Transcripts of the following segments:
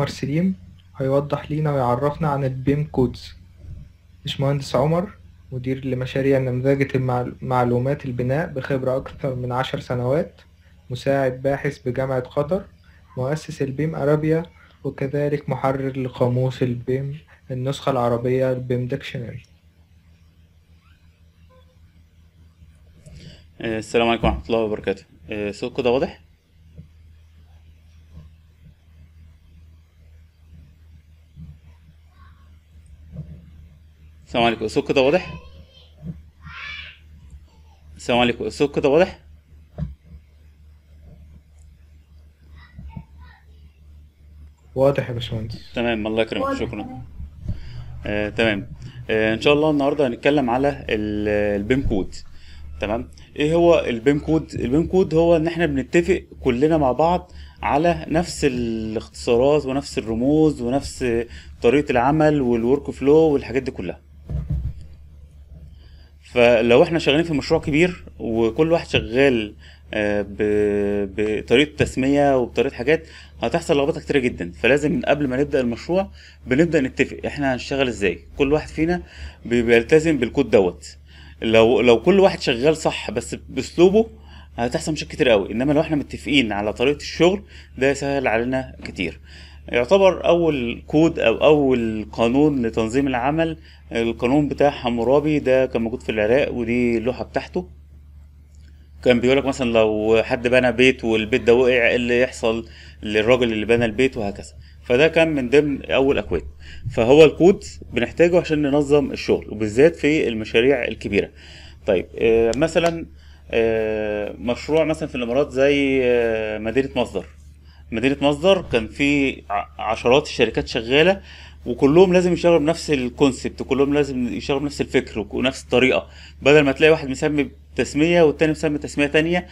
عمر سليم هيوضح لينا ويعرفنا عن البيم كودز باشمهندس عمر مدير لمشاريع نمذجة معلومات البناء بخبرة أكثر من عشر سنوات مساعد باحث بجامعة قطر مؤسس البيم أرابيا وكذلك محرر لقاموس البيم النسخة العربية البيم ديكشنري السلام عليكم ورحمة الله وبركاته صوتكم آه، ده واضح؟ السلام عليكم الصوت كده واضح السلام عليكم الصوت كده واضح واضح يا باشمهندس تمام الله يكرمك شكرا آه، تمام آه، ان شاء الله النهارده هنتكلم على البيم كود تمام ايه هو البيم كود البيم كود هو ان احنا بنتفق كلنا مع بعض على نفس الاختصارات ونفس الرموز ونفس طريقه العمل والورك فلو والحاجات دي كلها فلو احنا شغالين في مشروع كبير وكل واحد شغال آه، بطريقه تسميه وبطريقه حاجات هتحصل لخبطه كتير جدا فلازم من قبل ما نبدا المشروع بنبدا نتفق احنا هنشتغل ازاي كل واحد فينا بيلتزم بالكود دوت لو لو كل واحد شغال صح بس باسلوبه هتحصل مشاكل كتير قوي انما لو احنا متفقين على طريقه الشغل ده سهل علينا كتير يعتبر اول كود او اول قانون لتنظيم العمل القانون بتاع حمورابي ده كان موجود في العراق ودي اللوحه بتاعته كان بيقولك مثلا لو حد بنى بيت والبيت ده وقع ايه اللي يحصل للراجل اللي بنى البيت وهكذا فده كان من ضمن اول اكواد فهو الكود بنحتاجه عشان ننظم الشغل وبالذات في المشاريع الكبيره طيب آه، مثلا آه، مشروع مثلا في الامارات زي آه، مدينه مصدر مدينه مصدر كان في عشرات الشركات شغاله وكلهم لازم يشتغلوا بنفس الكونسبت وكلهم لازم يشتغلوا بنفس الفكر ونفس الطريقه بدل ما تلاقي واحد مسمي تسميه والتاني مسمي تسميه تانية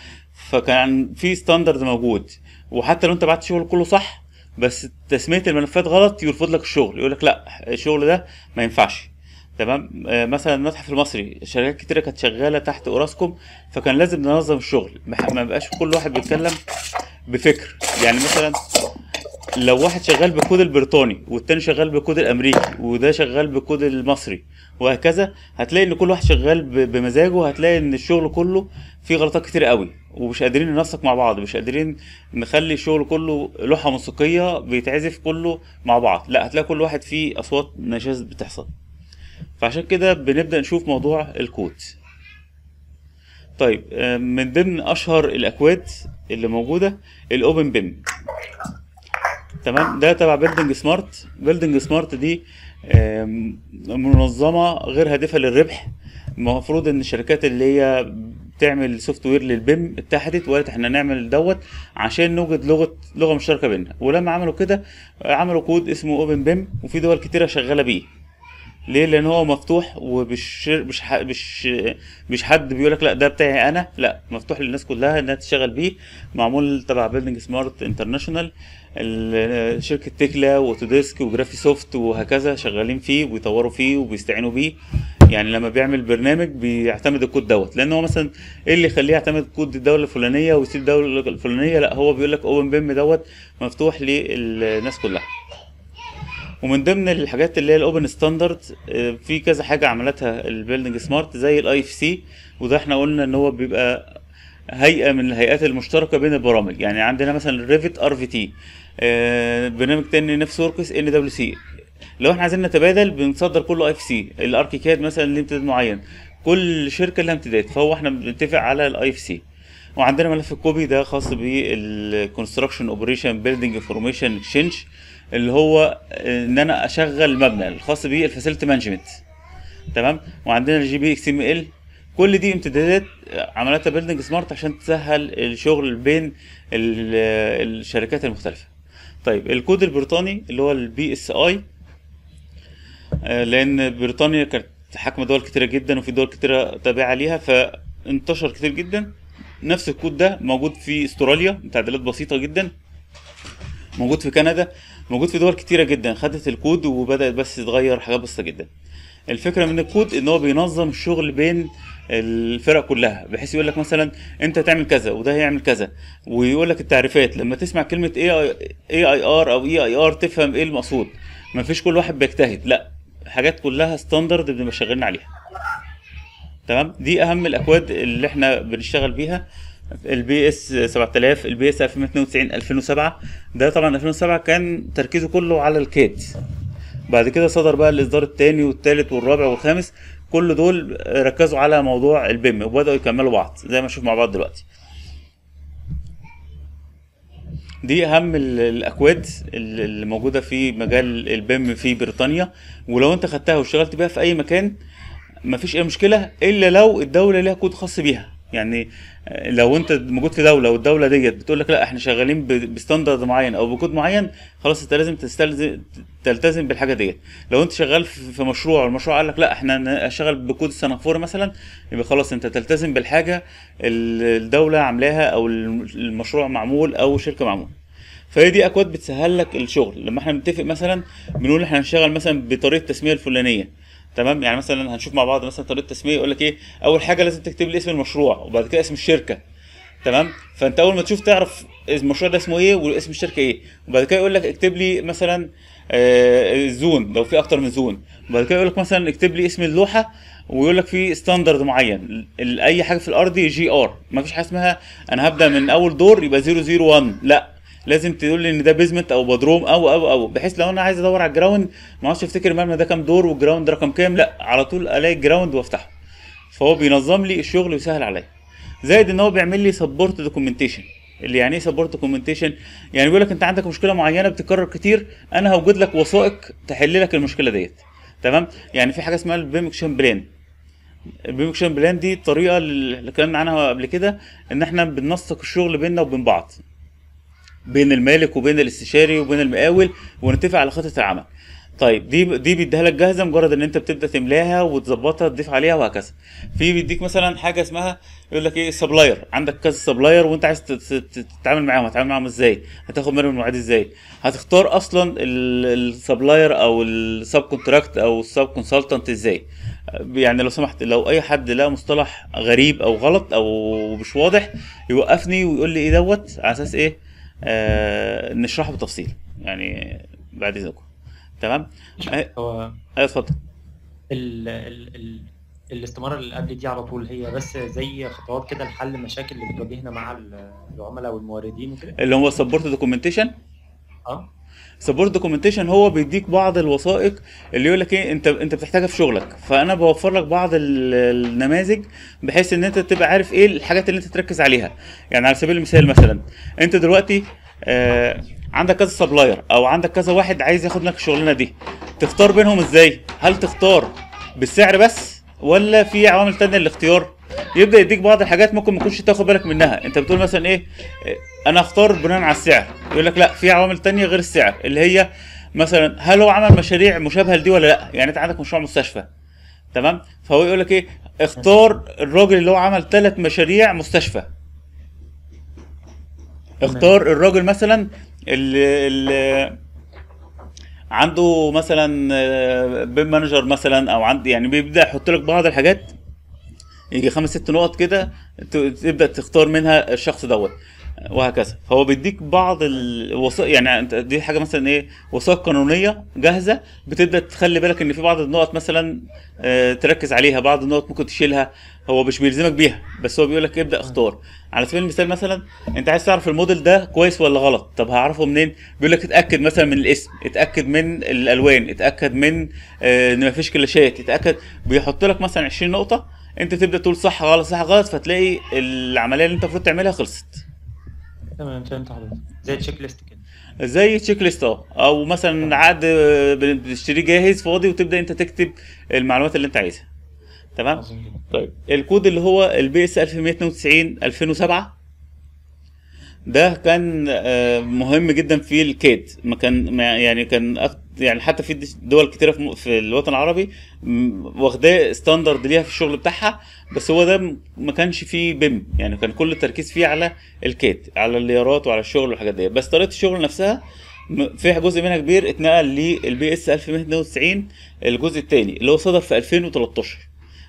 فكان في ستاندرد موجود وحتى لو انت بعت شغل كله صح بس تسميه الملفات غلط يرفض لك الشغل يقول لك لا الشغل ده ما ينفعش تمام آه، مثلا المتحف المصري شركات كتيره كانت شغاله تحت اوراسكوم فكان لازم ننظم الشغل ما بقاش كل واحد بيتكلم بفكر يعني مثلا لو واحد شغال بالكود البريطاني والتاني شغال بالكود الامريكي وده شغال بالكود المصري وهكذا هتلاقي ان كل واحد شغال بمزاجه هتلاقي ان الشغل كله فيه غلطات كتير قوي ومش قادرين ننسق مع بعض مش قادرين نخلي الشغل كله لوحه موسيقيه بيتعزف كله مع بعض لا هتلاقي كل واحد فيه اصوات نشاز بتحصل فعشان كده بنبدأ نشوف موضوع الكود طيب آه، من ضمن أشهر الأكواد اللي موجودة الأوبن بيم تمام ده تبع بيلدنج سمارت بيلدنج سمارت دي آه، منظمة غير هادفة للربح المفروض ان الشركات اللي هي بتعمل سوفت وير للبيم اتحدت وقالت احنا نعمل دوت عشان نوجد لغه لغه مشتركه بينا ولما عملوا كده عملوا كود اسمه اوبن بيم وفي دول كتيره شغاله بيه ليه لان هو مفتوح ومش مش مش مش حد بيقول لك لا ده بتاعي انا لا مفتوح للناس كلها انها تشتغل بيه معمول تبع بيلدينج سمارت انترناشونال شركه تكلا وتوديسك وجرافي سوفت وهكذا شغالين فيه وبيطوروا فيه وبيستعينوا بيه يعني لما بيعمل برنامج بيعتمد الكود دوت لان هو مثلا ايه اللي يخليه يعتمد كود الدوله الفلانيه ويسيب الدوله الفلانيه لا هو بيقول لك اوبن بيم دوت مفتوح للناس كلها ومن ضمن الحاجات اللي هي الاوبن آه، ستاندرد في كذا حاجه عملتها البيلدنج سمارت زي الاي اف سي وده احنا قلنا ان هو بيبقى هيئه من الهيئات المشتركه بين البرامج يعني عندنا مثلا الريفت ار في تي برنامج تاني نفس وركس ان دبليو سي لو احنا عايزين نتبادل بنصدر كله اي اف سي الاركيكاد مثلا ليه امتداد معين كل شركه لها امتداد فهو احنا بنتفق على الاي اف سي وعندنا ملف الكوبي ده خاص بالكونستراكشن اوبريشن بيلدنج انفورميشن اكشنج اللي هو ان انا اشغل المبنى الخاص بالفاسيلتي مانجمنت تمام وعندنا الجي بي اكس ام ال كل دي امتدادات آه، عملتها بيلدنج سمارت عشان تسهل الشغل بين آه، الشركات المختلفه طيب الكود البريطاني اللي هو البي اس اي آه، لان بريطانيا كانت حاكمه دول كتيره جدا وفي دول كتيره تابعه ليها فانتشر كتير جدا نفس الكود ده موجود في استراليا تعديلات بسيطه جدا موجود في كندا موجود في دول كتيره جدا خدت الكود وبدات بس تتغير حاجات بسيطه جدا الفكره من الكود ان هو بينظم الشغل بين الفرق كلها بحيث يقول لك مثلا انت تعمل كذا وده هيعمل كذا ويقول لك التعريفات لما تسمع كلمه اي اي اي ار او اي اي ار تفهم ايه المقصود مفيش كل واحد بيجتهد لا حاجات كلها ستاندرد بنبقى شغالين عليها تمام دي اهم الاكواد اللي احنا بنشتغل بيها البي اس 7000 البي اس 2092 2007 ده طبعا 2007 كان تركيزه كله على الكيد بعد كده صدر بقى الاصدار الثاني والثالث والرابع والخامس كل دول ركزوا على موضوع البيم وبداوا يكملوا بعض زي ما نشوف مع بعض دلوقتي دي اهم الاكواد اللي موجوده في مجال البيم في بريطانيا ولو انت خدتها واشتغلت بيها في اي مكان مفيش اي مشكله الا لو الدوله ليها كود خاص بيها يعني آه، لو انت موجود في دوله والدوله ديت بتقول لك لا احنا شغالين بستاندرد معين او بكود معين خلاص انت لازم تستلزم تلتزم بالحاجه ديت لو انت شغال في مشروع والمشروع قال لك لا احنا هنشتغل بكود السنافوره مثلا يبقى خلاص انت تلتزم بالحاجه الدوله عاملاها او المشروع معمول او شركه معمول فهي دي اكواد بتسهل لك الشغل لما احنا بنتفق مثلا بنقول احنا هنشتغل مثلا بطريقه التسميه الفلانيه تمام يعني مثلا هنشوف مع بعض مثلا طريقه تسميه يقول لك ايه اول حاجه لازم تكتب لي اسم المشروع وبعد كده اسم الشركه تمام فانت اول ما تشوف تعرف المشروع ده اسمه ايه واسم الشركه ايه وبعد كده يقول لك اكتب لي مثلا الزون آه، لو في اكتر من زون وبعد كده يقول لك مثلا اكتب لي اسم اللوحه ويقول لك في ستاندرد معين اي حاجه في الارض جي ار ما فيش حاجه اسمها انا هبدا من اول دور يبقى 001 لا لازم تقول لي ان ده بيزمنت او بدروم او او او بحيث لو انا عايز ادور على الجراوند ما اعرفش افتكر المبنى ده كام دور والجراوند رقم كام لا على طول الاقي الجراوند وافتحه فهو بينظم لي الشغل ويسهل عليا زائد ان هو بيعمل لي سبورت دوكيومنتيشن اللي يعني ايه سبورت دوكيومنتيشن يعني بيقول لك انت عندك مشكله معينه بتتكرر كتير انا هوجد لك وثائق تحل لك المشكله ديت تمام يعني في حاجه اسمها البيمكشن بلان البيمكشن بلان دي الطريقه اللي اتكلمنا عنها قبل كده ان احنا بننسق الشغل بيننا وبين بعض بين المالك وبين الاستشاري وبين المقاول ونتفق على خطه العمل طيب دي دي بيديها لك جاهزه مجرد ان انت بتبدا تملاها وتظبطها تضيف عليها وهكذا في بيديك مثلا حاجه اسمها يقول لك ايه سبلاير عندك كذا سبلاير وانت عايز تتعامل معاهم هتتعامل معاهم ازاي هتاخد منهم المواعيد ازاي هتختار اصلا السبلاير او السب كونتراكت او السب كونسلتنت ازاي يعني لو سمحت لو اي حد لقى مصطلح غريب او غلط او مش واضح يوقفني ويقول لي ايه دوت على اساس ايه آه، نشرحه بالتفصيل يعني بعد اذنكم تمام هو ايوه اتفضل الاستماره اللي قبل دي على طول هي بس زي خطوات كده لحل مشاكل اللي بتواجهنا مع العملاء والموردين وكده اللي هو سبورت دوكيومنتيشن اه سبورت دوكيومنتيشن هو بيديك بعض الوثائق اللي يقول لك ايه انت انت بتحتاجها في شغلك فانا بوفر لك بعض النماذج بحيث ان انت تبقى عارف ايه الحاجات اللي انت تركز عليها يعني على سبيل المثال مثلا انت دلوقتي آه عندك كذا سبلاير او عندك كذا واحد عايز ياخد لك الشغلانه دي تختار بينهم ازاي هل تختار بالسعر بس ولا في عوامل تانية للاختيار يبدا يديك بعض الحاجات ممكن ما تكونش تاخد بالك منها انت بتقول مثلا ايه انا اختار بناء على السعر يقول لك لا في عوامل تانية غير السعر اللي هي مثلا هل هو عمل مشاريع مشابهه لدي ولا لا يعني انت عندك مشروع مستشفى تمام فهو يقول لك ايه اختار الراجل اللي هو عمل ثلاث مشاريع مستشفى اختار الراجل مثلا اللي, اللي عنده مثلا آه، بيم مانجر مثلا او عندي يعني بيبدا يحط لك بعض الحاجات يجي خمس ست نقط كده تبدا تختار منها الشخص دوت وهكذا فهو بيديك بعض الوثائق يعني انت دي حاجه مثلا ايه وثائق قانونيه جاهزه بتبدا تخلي بالك ان في بعض النقط مثلا آه، تركز عليها بعض النقط ممكن تشيلها هو مش بيلزمك بيها بس هو بيقول لك ابدا اختار على سبيل المثال مثلا انت عايز تعرف الموديل ده كويس ولا غلط طب هعرفه منين بيقول لك اتاكد مثلا من الاسم اتاكد من الالوان اتاكد من آه، ان مفيش كلاشات اتاكد بيحط لك مثلا 20 نقطه انت تبدا تقول صح غلط صح غلط فتلاقي العمليه اللي انت المفروض تعملها خلصت تمام فهمت حضرتك زي تشيك ليست كده زي تشيك ليست اه او مثلا عقد بتشتريه جاهز فاضي وتبدا انت تكتب المعلومات اللي انت عايزها تمام طيب الكود اللي هو البي اس 1192 2007 ده كان آه، مهم جدا في الكيد ما كان يعني كان يعني حتى في دول كتيره في الوطن العربي واخداه ستاندرد ليها في الشغل بتاعها بس هو ده ما كانش فيه بيم يعني كان كل التركيز فيه على الكيت على الليارات وعلى الشغل والحاجات دي بس طريقه الشغل نفسها في جزء منها كبير اتنقل للبي اس 1192 الجزء الثاني اللي هو صدر في 2013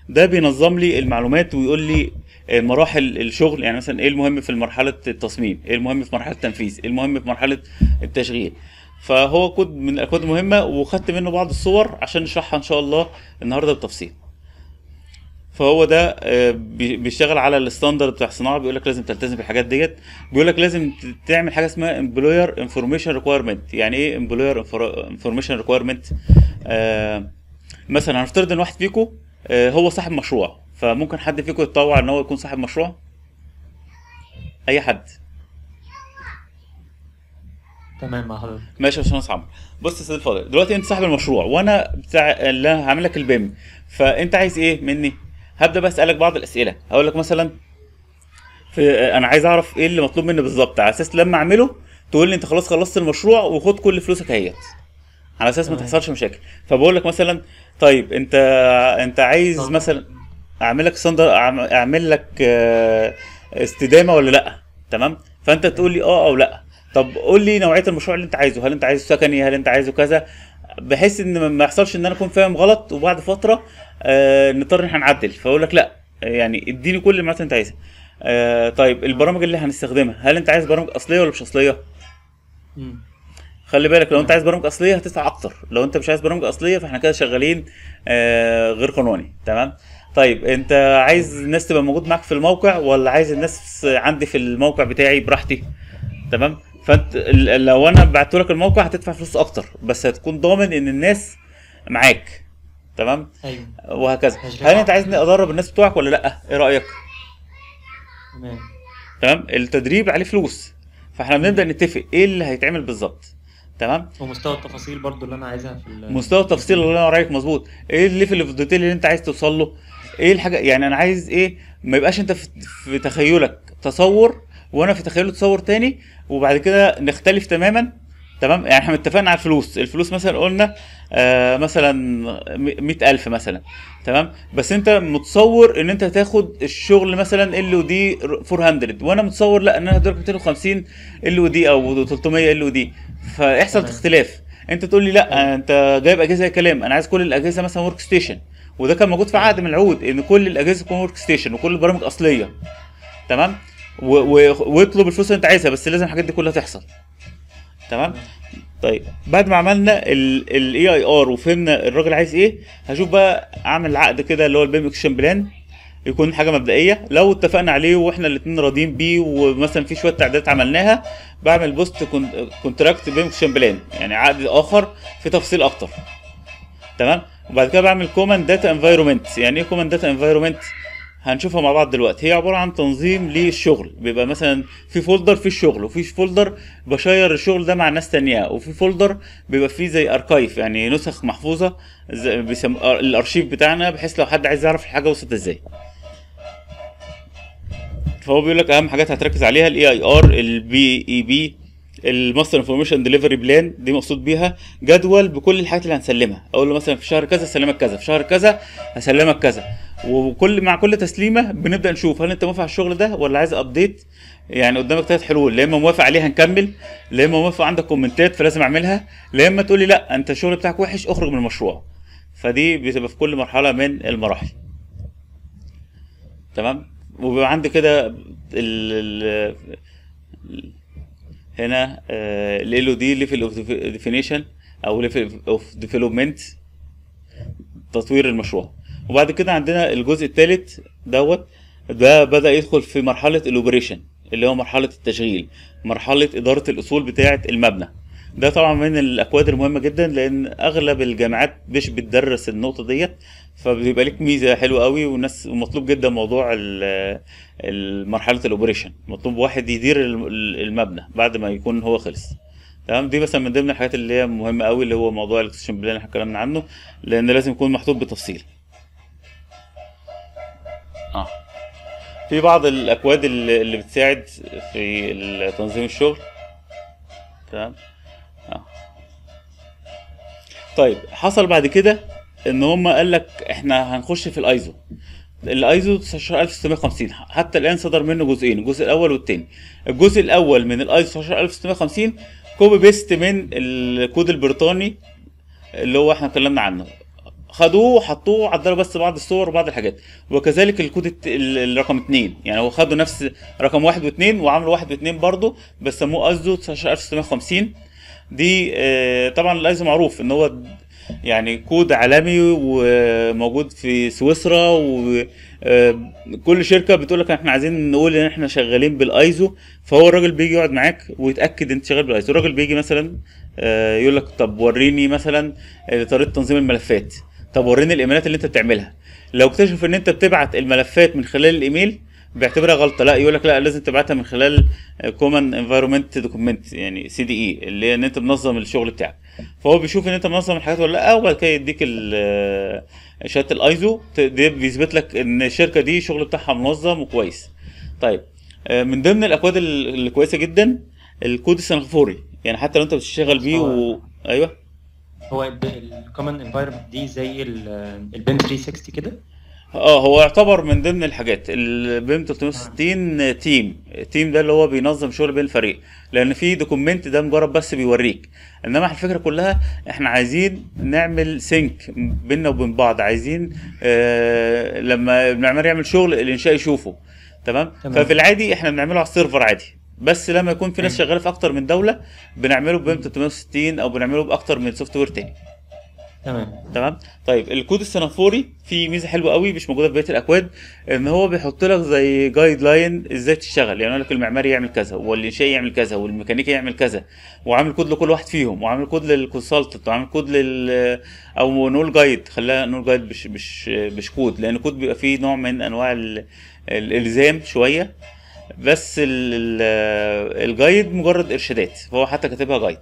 ده بينظم لي المعلومات ويقول لي مراحل الشغل يعني مثلا ايه المهم في مرحله التصميم ايه المهم في مرحله التنفيذ ايه المهم في مرحله التشغيل فهو كود من الاكواد المهمه وخدت منه بعض الصور عشان نشرحها ان شاء الله النهارده بالتفصيل فهو ده آه، بيشتغل على الستاندرد بتاع الصناعه بيقول لك لازم تلتزم بالحاجات ديت بيقول لك لازم تعمل حاجه اسمها امبلوير انفورميشن ريكويرمنت يعني ايه امبلوير انفورميشن ريكويرمنت مثلا هنفترض ان واحد فيكم آه، هو صاحب مشروع فممكن حد فيكم يتطوع ان هو يكون صاحب مشروع اي حد تمام مع حضرتك ماشي يا باشمهندس عمرو بص يا استاذ الفاضل دلوقتي انت صاحب المشروع وانا بتاع اللي هعمل لك البيم فانت عايز ايه مني هبدا بسالك بعض الاسئله هقول لك مثلا في انا عايز اعرف ايه اللي مطلوب مني بالظبط على اساس لما اعمله تقول لي انت خلاص خلصت المشروع وخد كل فلوسك اهيت على اساس ما تحصلش مشاكل فبقول لك مثلا طيب انت انت عايز مثلا اعمل لك صندر اعمل لك آه، استدامه ولا لا تمام فانت تقول لي اه او لا طب قول لي نوعيه المشروع اللي انت عايزه هل انت عايزه سكني هل انت عايزه كذا بحيث ان ما يحصلش ان انا اكون فاهم غلط وبعد فتره آه، نضطر ان احنا نعدل فاقول لك لا يعني اديني كل المعلومات اللي انت عايزها آه، طيب البرامج اللي هنستخدمها هل انت عايز برامج اصليه ولا مش اصليه خلي بالك لو انت عايز برامج اصليه هتدفع اكتر لو انت مش عايز برامج اصليه فاحنا كده شغالين غير قانوني تمام طيب انت عايز الناس تبقى موجود معاك في الموقع ولا عايز الناس عندي في الموقع بتاعي براحتي تمام فانت لو انا بعت لك الموقع هتدفع فلوس اكتر بس هتكون ضامن ان الناس معاك تمام ايوه وهكذا هل انت عايزني ادرب الناس بتوعك ولا لا ايه رايك تمام تمام التدريب عليه فلوس فاحنا بنبدا نتفق ايه اللي هيتعمل بالظبط تمام ومستوى التفاصيل برضو اللي انا عايزها في مستوى التفاصيل اللي انا رايك مظبوط ايه الليفل اوف ديتيل اللي انت عايز توصل له ايه الحاجه يعني انا عايز ايه ما يبقاش انت في تخيلك تصور وانا في تخيله تصور تاني وبعد كده نختلف تماما تمام يعني احنا اتفقنا على الفلوس الفلوس مثلا قلنا آه مثلا مئة ألف مثلا تمام بس انت متصور ان انت هتاخد الشغل مثلا ال ودي 400 وانا متصور لا ان انا هديلك 250 ال ودي او 300 ال ودي فيحصل اختلاف انت تقول لي لا انت جايب اجهزه كلام انا عايز كل الاجهزه مثلا ورك ستيشن وده كان موجود في عقد من العود ان كل الاجهزه تكون ورك ستيشن وكل البرامج اصليه تمام واطلب الفلوس اللي انت عايزها بس لازم الحاجات دي كلها تحصل تمام طيب بعد ما عملنا الاي اي ار وفهمنا الراجل عايز ايه هشوف بقى اعمل عقد كده اللي هو البيم اكشن بلان يكون حاجه مبدئيه لو اتفقنا عليه واحنا الاثنين راضيين بيه ومثلا في شويه تعديلات عملناها بعمل بوست كونتراكت بيم اكشن بلان يعني عقد اخر في تفصيل اكتر تمام وبعد كده بعمل كوماند داتا انفايرومنت يعني ايه كوماند داتا انفايرومنت هنشوفها مع بعض دلوقتي هي عباره عن تنظيم للشغل بيبقى مثلا في فولدر في الشغل وفي فولدر بشير الشغل ده مع ناس تانية وفي فولدر بيبقى فيه زي اركايف يعني نسخ محفوظه بيسم... الارشيف بتاعنا بحيث لو حد عايز يعرف الحاجه وصلت ازاي فهو بيقول لك اهم حاجات هتركز عليها الاي اي ار البي اي بي e الماستر انفورميشن ديليفري بلان دي مقصود بيها جدول بكل الحاجات اللي هنسلمها اقول له مثلا في شهر كذا هسلمك كذا في شهر كذا هسلمك كذا وكل مع كل تسليمه بنبدا نشوف هل انت موافق على الشغل ده ولا عايز ابديت يعني قدامك ثلاث حلول يا اما موافق عليها نكمل يا اما موافق عندك كومنتات فلازم اعملها يا اما تقول لي لا انت الشغل بتاعك وحش اخرج من المشروع فدي بتبقى في كل مرحله من المراحل تمام وبيبقى عندي كده ال هنا آه، ال ال دي ليفل اوف ديفينيشن او ليفل اوف ديفلوبمنت تطوير المشروع وبعد كده عندنا الجزء الثالث دوت ده بدا يدخل في مرحله الاوبريشن اللي هو مرحله التشغيل مرحله اداره الاصول بتاعه المبنى ده طبعا من الاكواد المهمه جدا لان اغلب الجامعات مش بتدرس النقطه ديت فبيبقى لك ميزه حلوه قوي والناس ومطلوب جدا موضوع مرحله الاوبريشن مطلوب واحد يدير المبنى بعد ما يكون هو خلص تمام دي مثلا من ضمن الحاجات اللي هي مهمه قوي اللي هو موضوع الاكسشن بلان اللي احنا اتكلمنا عنه لان لازم يكون محطوط بتفصيل اه في بعض الاكواد اللي بتساعد في تنظيم الشغل تمام اه طيب حصل بعد كده ان هم قال لك احنا هنخش في الايزو الايزو 19650 حتى الان صدر منه جزئين الجزء الاول والثاني الجزء الاول من الايزو 19650 كوبي بيست من الكود البريطاني اللي هو احنا اتكلمنا عنه خدوه وحطوه عدلوا بس بعض الصور وبعض الحاجات وكذلك الكود الرقم اتنين يعني هو خدوا نفس رقم واحد واتنين وعملوا واحد واتنين برضه بس سموه ايزو 19650 دي آه، طبعا الايزو معروف ان هو يعني كود عالمي وموجود في سويسرا وكل آه، شركه بتقول لك احنا عايزين نقول ان احنا شغالين بالايزو فهو الراجل بيجي يقعد معاك ويتاكد انت شغال بالايزو الراجل بيجي مثلا آه، يقول لك طب وريني مثلا طريقه تنظيم الملفات طب وريني الايميلات اللي انت بتعملها لو اكتشف ان انت بتبعت الملفات من خلال الايميل بيعتبرها غلطه لا يقول لك لا لازم تبعتها من خلال كومن انفايرمنت دوكيمنت يعني سي دي اي اللي هي ان انت منظم الشغل بتاعك فهو بيشوف ان انت منظم الحاجات ولا لا وبعد كده يديك آه، شهاده الايزو دي بيثبت لك ان الشركه دي الشغل بتاعها منظم وكويس طيب آه، من ضمن الاكواد الكويسه جدا الكود السنغافوري يعني حتى لو انت بتشتغل بيه و... ايوه هو الكومن انفايرمنت دي زي آه، البن 360 كده اه هو يعتبر من ضمن الحاجات البيم 360 تيم التيم ده اللي هو بينظم شغل بين الفريق لان في دوكومنت ده مجرد بس بيوريك انما احنا الفكره كلها احنا عايزين نعمل سينك بيننا وبين بعض عايزين آه لما المعمار يعمل شغل الانشاء يشوفه تمام؟, تمام ففي العادي احنا بنعمله على السيرفر عادي بس لما يكون في ناس شغاله في اكتر من دوله بنعمله ببيم 360 او بنعمله باكتر من سوفت وير تاني تمام تمام طيب الكود السنافوري فيه ميزه حلوه قوي مش موجوده في بقيه الاكواد ان هو بيحط لك زي جايد لاين ازاي تشتغل يعني يقول لك المعماري يعمل كذا والانشائي يعمل كذا والميكانيكي يعمل كذا وعامل كود لكل واحد فيهم وعامل كود للكونسلتنت وعامل كود لل او نول جايد خليها نول جايد مش مش مش كود لان كود بيبقى فيه نوع من انواع ال... الالزام شويه بس الجايد مجرد ارشادات فهو حتى كاتبها جايد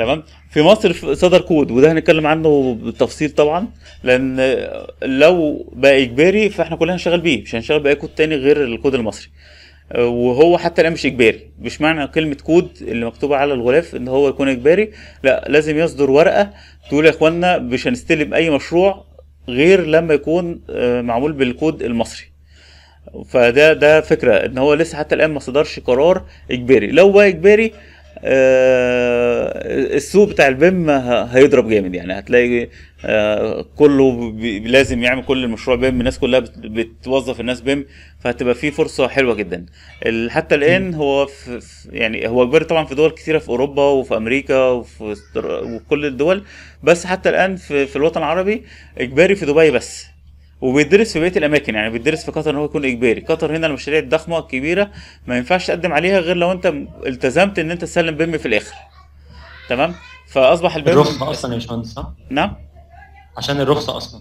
تمام في مصر صدر كود وده هنتكلم عنه بالتفصيل طبعا لان لو بقى اجباري فاحنا كلنا هنشتغل بيه مش هنشتغل باي كود تاني غير الكود المصري وهو حتى الان مش اجباري مش معنى كلمه كود اللي مكتوبه على الغلاف ان هو يكون اجباري لا لازم يصدر ورقه تقول يا اخوانا مش هنستلم اي مشروع غير لما يكون آه، معمول بالكود المصري فده ده فكره ان هو لسه حتى الان ما صدرش قرار اجباري لو بقى اجباري آه، السوق بتاع البيم هيضرب جامد يعني هتلاقي آه، كله لازم يعمل كل المشروع بيم الناس كلها بتوظف الناس بيم فهتبقى في فرصه حلوه جدا حتى الان هو في يعني هو كبير طبعا في دول كثيره في اوروبا وفي امريكا وفي, وكل الدول بس حتى الان في, في الوطن العربي اجباري في دبي بس وبيدرس في بيت الاماكن يعني بيدرس في قطر ان هو يكون اجباري قطر هنا المشاريع الضخمه الكبيره ما ينفعش تقدم عليها غير لو انت التزمت ان انت تسلم بيم في الاخر تمام فاصبح البيم الرخصه اصلا يا باشمهندس نعم عشان الرخصه اصلا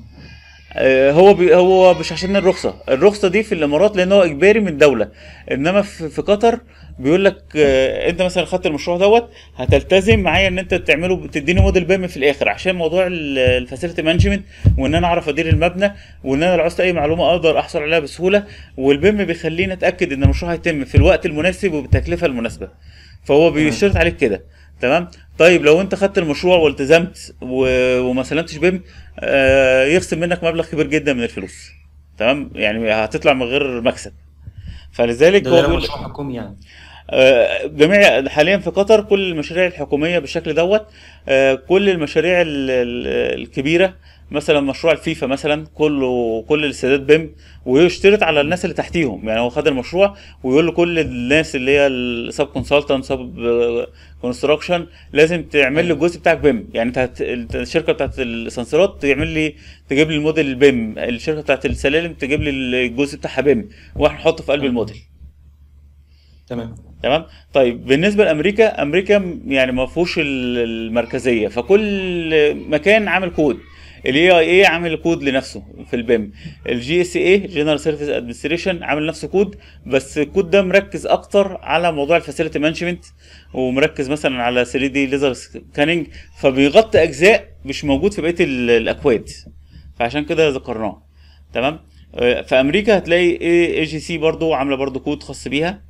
آه، هو بي هو مش عشان الرخصه الرخصه دي في الامارات لان هو اجباري من الدوله انما في, في قطر بيقول لك آه، انت مثلا خدت المشروع دوت هتلتزم معايا ان انت تعمله تديني موديل بيم في الاخر عشان موضوع الفاسيلتي مانجمنت وان انا اعرف ادير المبنى وان انا لو عوزت اي معلومه اقدر احصل عليها بسهوله والبيم بيخليني اتاكد ان المشروع هيتم في الوقت المناسب وبالتكلفه المناسبه فهو بيشترط عليك كده تمام طيب لو انت خدت المشروع والتزمت وما سلمتش بيم آه، يخصم منك مبلغ كبير جدا من الفلوس تمام يعني هتطلع من غير مكسب فلذلك ده هو مشروع حكومي يعني آه، جميع حاليا في قطر كل المشاريع الحكوميه بالشكل دوت آه، كل المشاريع الكبيره مثلا مشروع الفيفا مثلا كله كل الاستادات بيم ويشترط على الناس اللي تحتيهم يعني هو خد المشروع ويقول لكل الناس اللي هي السب كونسلتنت سب كونستراكشن لازم تعمل لي الجزء بتاعك بيم يعني انت الشركه بتاعت السنسورات تعمل لي تجيب لي الموديل البيم الشركه بتاعت السلالم تجيب لي الجزء بتاعها بيم واحنا نحطه في قلب الموديل تمام تمام طيب بالنسبه لامريكا امريكا يعني ما فيهوش المركزيه فكل مكان عامل كود الاي اي اي عامل كود لنفسه في البيم الجي اس اي جنرال سيرفيس ادمنستريشن عامل نفسه كود بس الكود ده مركز اكتر على موضوع الفاسيلتي مانجمنت ومركز مثلا على 3 دي ليزر سكاننج فبيغطي اجزاء مش موجود في بقيه الاكواد فعشان كده ذكرناه تمام آه، في امريكا هتلاقي اي جي سي برضو عامله برضو كود خاص بيها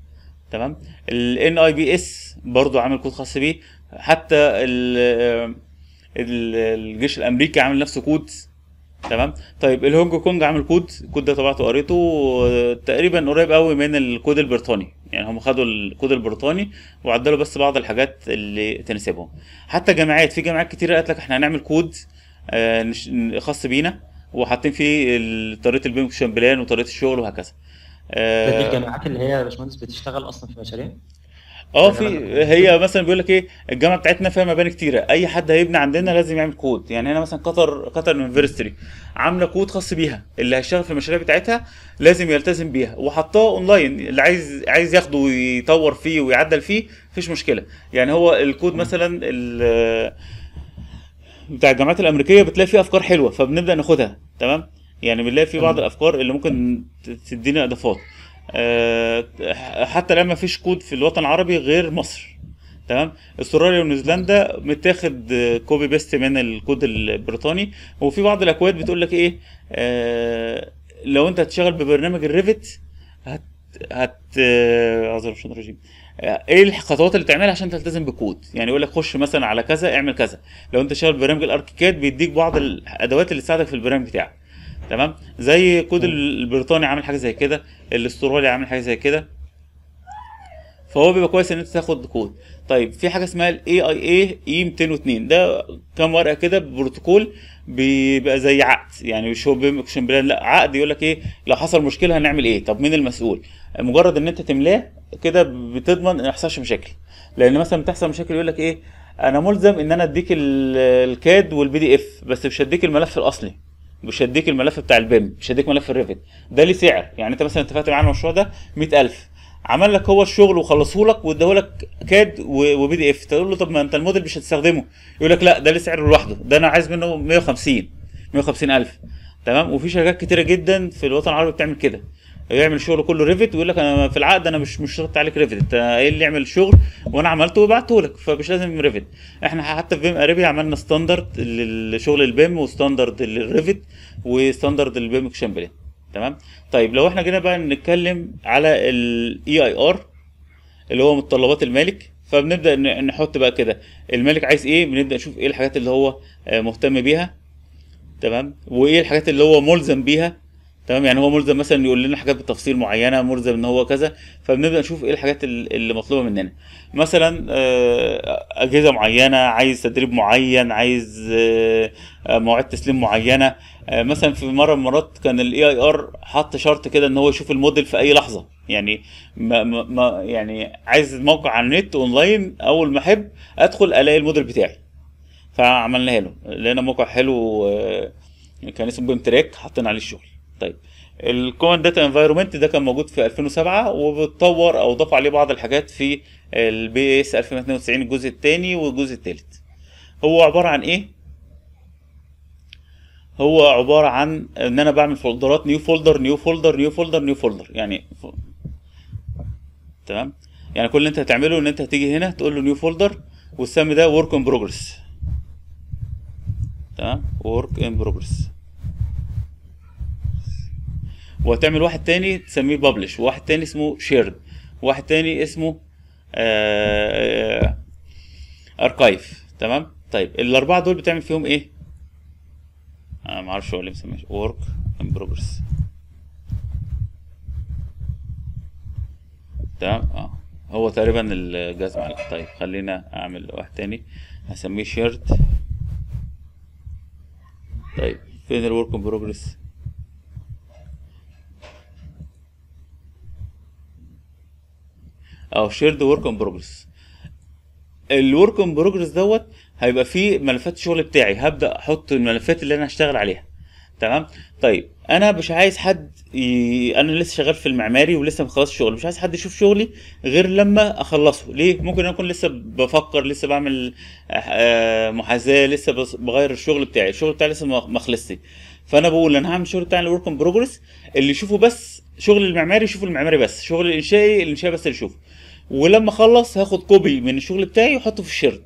تمام الان اي بي اس برضو عامل كود خاص بيه حتى ال آه، الجيش الامريكي عامل نفسه كود تمام طيب الهونج كونج عامل كود الكود ده طبعته قريته تقريبا قريب قوي من الكود البريطاني يعني هم خدوا الكود البريطاني وعدلوا بس بعض الحاجات اللي تناسبهم حتى جامعات في جامعات كتير قالت لك احنا هنعمل كود آه، خاص بينا وحاطين فيه طريقه البيم شامبلان وطريقه الشغل وهكذا دي آه، الجامعات اللي هي يا باشمهندس بتشتغل اصلا في مشاريع اه يعني في هي مثلا بيقول لك ايه الجامعه بتاعتنا فيها مباني كتيره اي حد هيبني عندنا لازم يعمل كود يعني هنا مثلا قطر قطر يونيفرستي عامله كود خاص بيها اللي هيشتغل في المشاريع بتاعتها لازم يلتزم بيها وحطاه اونلاين اللي عايز عايز ياخده ويطور فيه ويعدل فيه مفيش مشكله يعني هو الكود مثلا بتاع الجامعات الامريكيه بتلاقي فيه افكار حلوه فبنبدا ناخدها تمام يعني بنلاقي فيه بعض الافكار اللي ممكن تدينا اضافات آه، حتى الان ما فيش كود في الوطن العربي غير مصر تمام استراليا ونيوزيلندا متاخد كوبي بيست من الكود البريطاني وفي بعض الاكواد بتقول لك ايه آه، لو انت هتشتغل ببرنامج الريفت هت هت آه، اعذر مش الرجيم ايه الخطوات اللي تعملها عشان تلتزم بالكود يعني يقول لك خش مثلا على كذا اعمل كذا لو انت شغال ببرنامج الاركيكاد بيديك بعض الادوات اللي تساعدك في البرنامج بتاعك تمام زي كود البريطاني عامل حاجه زي كده الاسترالي عامل حاجه زي كده فهو بيبقى كويس ان انت تاخد كود طيب في حاجه اسمها الاي اي اي اي 202 ده كام ورقه كده بروتوكول بيبقى زي عقد يعني مش هو بيمكشن بلان لا عقد يقول لك ايه لو حصل مشكله هنعمل ايه طب مين المسؤول مجرد ان انت تملاه كده بتضمن ان ما يحصلش مشاكل لان مثلا بتحصل مشاكل يقول لك ايه انا ملزم ان انا اديك الكاد والبي دي اف بس مش هديك الملف الاصلي مش هديك الملف بتاع البيم مش هديك ملف الريفت ده ليه سعر يعني انت مثلا اتفقت معاه على المشروع ده 100000 عمل لك هو الشغل وخلصه لك واداه لك كاد وبي دي اف تقول له طب ما انت الموديل مش هتستخدمه يقول لك لا ده ليه سعر لوحده ده انا عايز منه 150 150000 تمام وفي شركات كتيره جدا في الوطن العربي بتعمل كده يعمل شغله كله ريفت ويقول لك انا في العقد انا مش مش شرط عليك ريفت انت قايل لي اعمل شغل وانا عملته وبعته لك فمش لازم ريفت احنا حتى في بيم اريبي عملنا ستاندرد لشغل البيم وستاندرد للريفت وستاندرد للبيم شامبلين تمام طيب لو احنا جينا بقى نتكلم على الاي اي e ار اللي هو متطلبات المالك فبنبدا نحط بقى كده المالك عايز ايه بنبدا نشوف ايه الحاجات اللي هو آه، مهتم بيها تمام وايه الحاجات اللي هو ملزم بيها تمام يعني هو ملزم مثلا يقول لنا حاجات بتفصيل معينه ملزم ان هو كذا فبنبدا نشوف ايه الحاجات اللي مطلوبه مننا مثلا آه، اجهزه معينه عايز تدريب معين عايز آه، مواعيد تسليم معينه آه، مثلا في مره من المرات كان الاي اي ار حط شرط كده ان هو يشوف الموديل في اي لحظه يعني ما ما يعني عايز موقع على النت اونلاين اول ما احب ادخل الاقي الموديل بتاعي فعملناها له لقينا موقع حلو كان اسمه بمتراك حطينا عليه الشغل طيب الكومن داتا انفايرمنت ده كان موجود في 2007 وبتطور او ضاف عليه بعض الحاجات في البي اس 2092 الجزء الثاني والجزء الثالث هو عباره عن ايه هو عباره عن ان انا بعمل فولدرات نيو فولدر نيو فولدر نيو فولدر نيو فولدر يعني ف... تمام يعني كل اللي انت هتعمله ان انت هتيجي هنا تقول له نيو فولدر والسم ده ورك ان بروجرس تمام ورك ان بروجرس وهتعمل واحد تاني تسميه بابلش وواحد تاني اسمه شيرد وواحد تاني اسمه اركايف آه، آه، تمام طيب الاربعه دول بتعمل فيهم ايه انا آه، ما اعرفش هو اللي مسميش ورك ان بروجرس تمام اه هو تقريبا الجاز معلق طيب خلينا اعمل واحد تاني هسميه شيرد طيب فين الورك ان بروجرس او شيرد ورك ان بروجرس الورك ان بروجرس دوت هيبقى فيه ملفات الشغل بتاعي هبدا احط الملفات اللي انا هشتغل عليها تمام طيب انا مش عايز حد ي... انا لسه شغال في المعماري ولسه مخلص شغل مش عايز حد يشوف شغلي غير لما اخلصه ليه ممكن اكون لسه بفكر لسه بعمل آه، آه، محاذاه لسه بغير الشغل بتاعي الشغل بتاعي لسه ما خلصش فانا بقول انا هعمل الشغل بتاعي الورك ان بروجرس اللي يشوفه بس شغل المعماري يشوفه المعماري بس شغل الانشائي الانشائي بس اللي يشوفه ولما اخلص هاخد كوبي من الشغل بتاعي واحطه في الشرد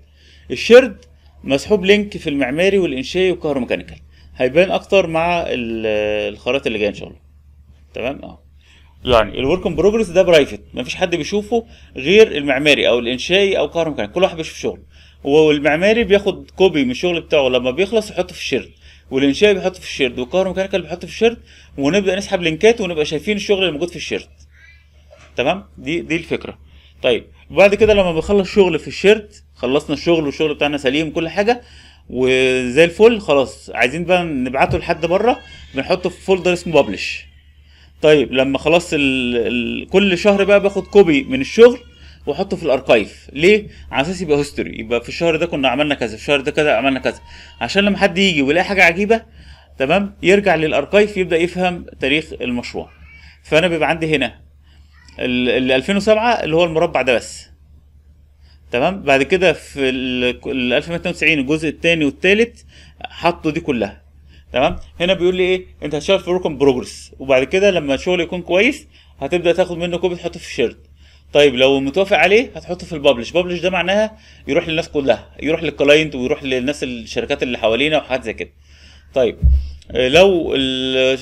الشرد مسحوب لينك في المعماري والانشائي والكهروميكانيكال هيبان اكتر مع الخرائط اللي جايه ان شاء الله تمام اه يعني الورك ان بروجرس ده برايفت مفيش حد بيشوفه غير المعماري او الانشائي او الكهروميكانيكال كل واحد بيشوف شغله والمعماري بياخد كوبي من الشغل بتاعه لما بيخلص يحطه في الشرد والانشائي بيحطه في الشرد والكهروميكانيكال بيحطه في الشرد ونبدا نسحب لينكات ونبقى شايفين الشغل اللي موجود في الشرد تمام دي دي الفكره طيب وبعد كده لما بخلص شغل في الشيرت خلصنا الشغل والشغل بتاعنا سليم كل حاجه وزي الفل خلاص عايزين بقى نبعته لحد بره بنحطه في فولدر اسمه ببلش طيب لما خلاص ال ال كل شهر بقى باخد كوبي من الشغل واحطه في الاركايف ليه على اساس يبقى هيستوري يبقى في الشهر ده كنا عملنا كذا في الشهر ده كذا عملنا كذا عشان لما حد يجي ويلاقي حاجه عجيبه تمام يرجع للاركايف يبدا يفهم تاريخ المشروع فانا بيبقى عندي هنا ال 2007 اللي هو المربع ده بس تمام بعد كده في ال 1992 الجزء الثاني والثالث حطوا دي كلها تمام هنا بيقول لي ايه انت هتشتغل في ركن بروجرس وبعد كده لما الشغل يكون كويس هتبدا تاخد منه كوبي تحطه في الشيرت طيب لو متوافق عليه هتحطه في الببلش ببلش ده معناها يروح للناس كلها يروح للكلاينت ويروح للناس الشركات اللي حوالينا وحاجات زي كده طيب لو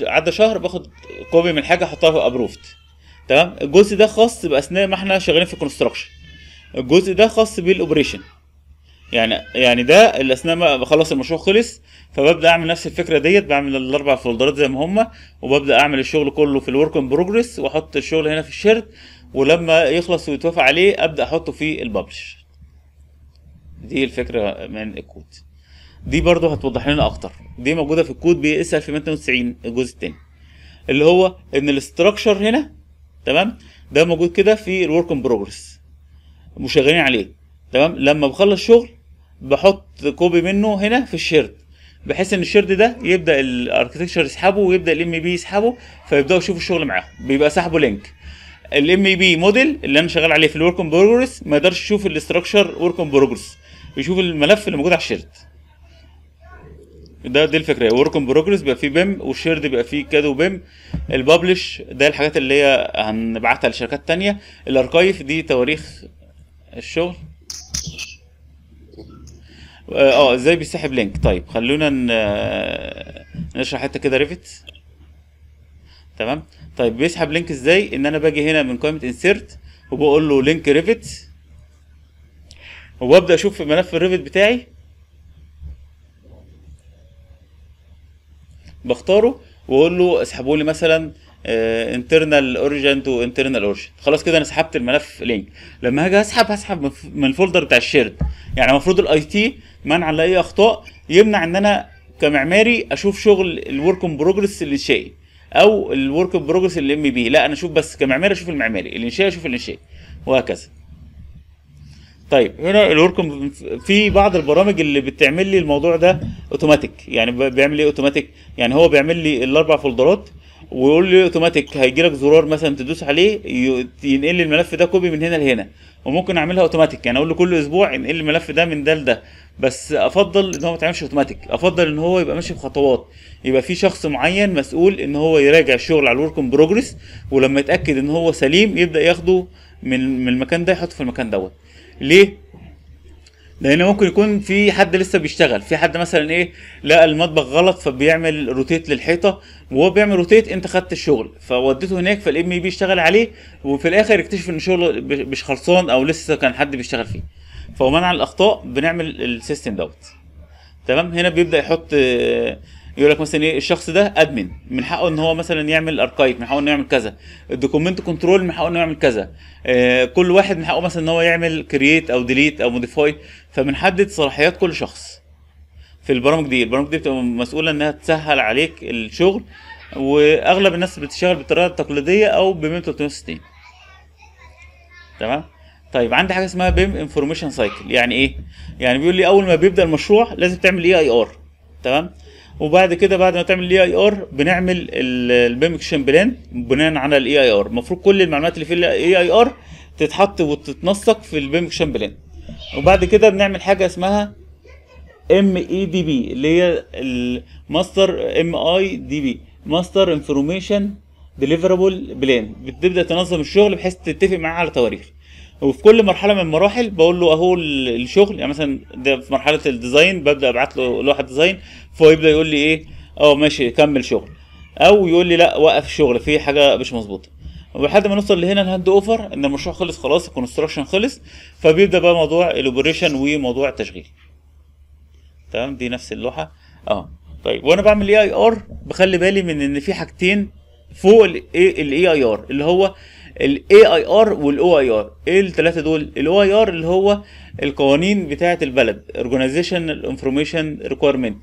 عدى شهر باخد كوبي من حاجه احطها في ابروفد تمام الجزء ده خاص باثناء ما احنا شغالين في الكونستراكشن الجزء ده خاص بالاوبريشن يعني يعني ده اللي اثناء ما بخلص المشروع خلص فببدا اعمل نفس الفكره ديت بعمل الاربع فولدرات زي ما هم وببدا اعمل الشغل كله في الورك ان بروجرس واحط الشغل هنا في الشيرت ولما يخلص ويتوافق عليه ابدا احطه في الببلش دي الفكره من الكود دي برضو هتوضح لنا اكتر دي موجوده في الكود بي اس 1290 الجزء الثاني اللي هو ان الاستراكشر هنا تمام ده موجود كده في الورك ان بروجرس مشغلين عليه تمام لما بخلص شغل بحط كوبي منه هنا في الشيرد بحيث ان الشيرد ده يبدا الاركتكتشر يسحبه ويبدا الام بي e يسحبه فيبداوا يشوفوا الشغل معاهم بيبقى سحبه لينك الام بي موديل اللي انا شغال عليه في الورك ان بروجرس ما يقدرش يشوف الاستراكشر ورك ان بروجرس يشوف الملف اللي موجود على الشيرد ده دي الفكره ورك ان بروجرس بيبقى فيه بيم والشيرد بيبقى فيه كاد وبيم الببلش ده الحاجات اللي هي هنبعتها لشركات تانية الاركايف دي تواريخ الشغل اه, آه، ازاي بيسحب لينك طيب خلونا نشرح حته كده ريفت تمام طيب بيسحب لينك ازاي ان انا باجي هنا من قائمه انسيرت وبقول له لينك ريفت وببدا اشوف في ملف الريفت بتاعي بختاره واقول له اسحبوا لي مثلا انترنال اورجن تو انترنال اورجن خلاص كده انا سحبت الملف لينك لما هاجي اسحب هسحب من الفولدر بتاع الشيرد يعني المفروض الاي تي منعا لاي اخطاء يمنع ان انا كمعماري اشوف شغل الورك ان بروجرس اللي شيء او الورك ان بروجرس اللي ام بي لا انا اشوف بس كمعماري اشوف المعماري الانشائي اشوف الانشائي وهكذا طيب هنا الورك في بعض البرامج اللي بتعمل لي الموضوع ده اوتوماتيك يعني بيعمل ايه اوتوماتيك يعني هو بيعمل لي الاربع فولدرات ويقول لي اوتوماتيك هيجي لك زرار مثلا تدوس عليه ينقل لي الملف ده كوبي من هنا لهنا وممكن اعملها اوتوماتيك يعني اقول له كل اسبوع انقل لي الملف ده من ده لده بس افضل ان هو ما يتعملش اوتوماتيك افضل ان هو يبقى ماشي بخطوات يبقى في شخص معين مسؤول ان هو يراجع الشغل على الورك ان بروجريس ولما يتاكد ان هو سليم يبدا ياخده من من المكان ده يحطه في المكان دوت ليه لان ممكن يكون في حد لسه بيشتغل في حد مثلا ايه لقى المطبخ غلط فبيعمل روتيت للحيطه وهو بيعمل روتيت انت خدت الشغل فوديته هناك فالام بي بيشتغل عليه وفي الاخر يكتشف ان الشغل مش خلصان او لسه كان حد بيشتغل فيه فهو منع الاخطاء بنعمل السيستم دوت تمام هنا بيبدا يحط يقول لك مثلا ايه الشخص ده ادمن من حقه ان هو مثلا يعمل اركايف من حقه انه يعمل كذا الدوكيومنت كنترول من حقه انه يعمل كذا آه كل واحد من حقه مثلا ان هو يعمل كرييت او ديليت او موديفاي فبنحدد صلاحيات كل شخص في البرامج دي البرامج دي بتبقى مسؤوله انها تسهل عليك الشغل واغلب الناس بتشتغل بالطريقه التقليديه او بميم 360 تمام طيب عندي حاجه اسمها بيم انفورميشن سايكل يعني ايه يعني بيقول لي اول ما بيبدا المشروع لازم تعمل اي اي ار تمام وبعد كده بعد ما تعمل الاي اي ار بنعمل البيمكشن بلان بناء على الاي اي ار المفروض كل المعلومات اللي في الاي اي ار تتحط وتتنسق في البيمكشن بلان وبعد كده بنعمل حاجه اسمها ام اي دي بي اللي هي الماستر ام اي دي بي ماستر انفورميشن ديليفرابل بلان بتبدا تنظم الشغل بحيث تتفق معاه على تواريخ وفي كل مرحله من المراحل بقول له اهو الشغل يعني مثلا ده في مرحله الديزاين ببدا ابعت له لوحه ديزاين فهو يبدا يقول لي ايه اه ماشي كمل شغل او يقول لي لا وقف شغل في حاجه مش مظبوطه ولحد ما نوصل لهنا الهاند اوفر ان المشروع خلص خلاص الكونستراكشن خلص فبيبدا بقى موضوع الاوبريشن وموضوع التشغيل تمام دي نفس اللوحه اه طيب وانا بعمل اي اي ار بخلي بالي من ان في حاجتين فوق الاي اي ار اللي هو الاي اي ار والاو اي ار ايه الثلاثه دول الاو اي ار اللي هو القوانين بتاعه البلد اورجانيزيشن انفورميشن ريكويرمنت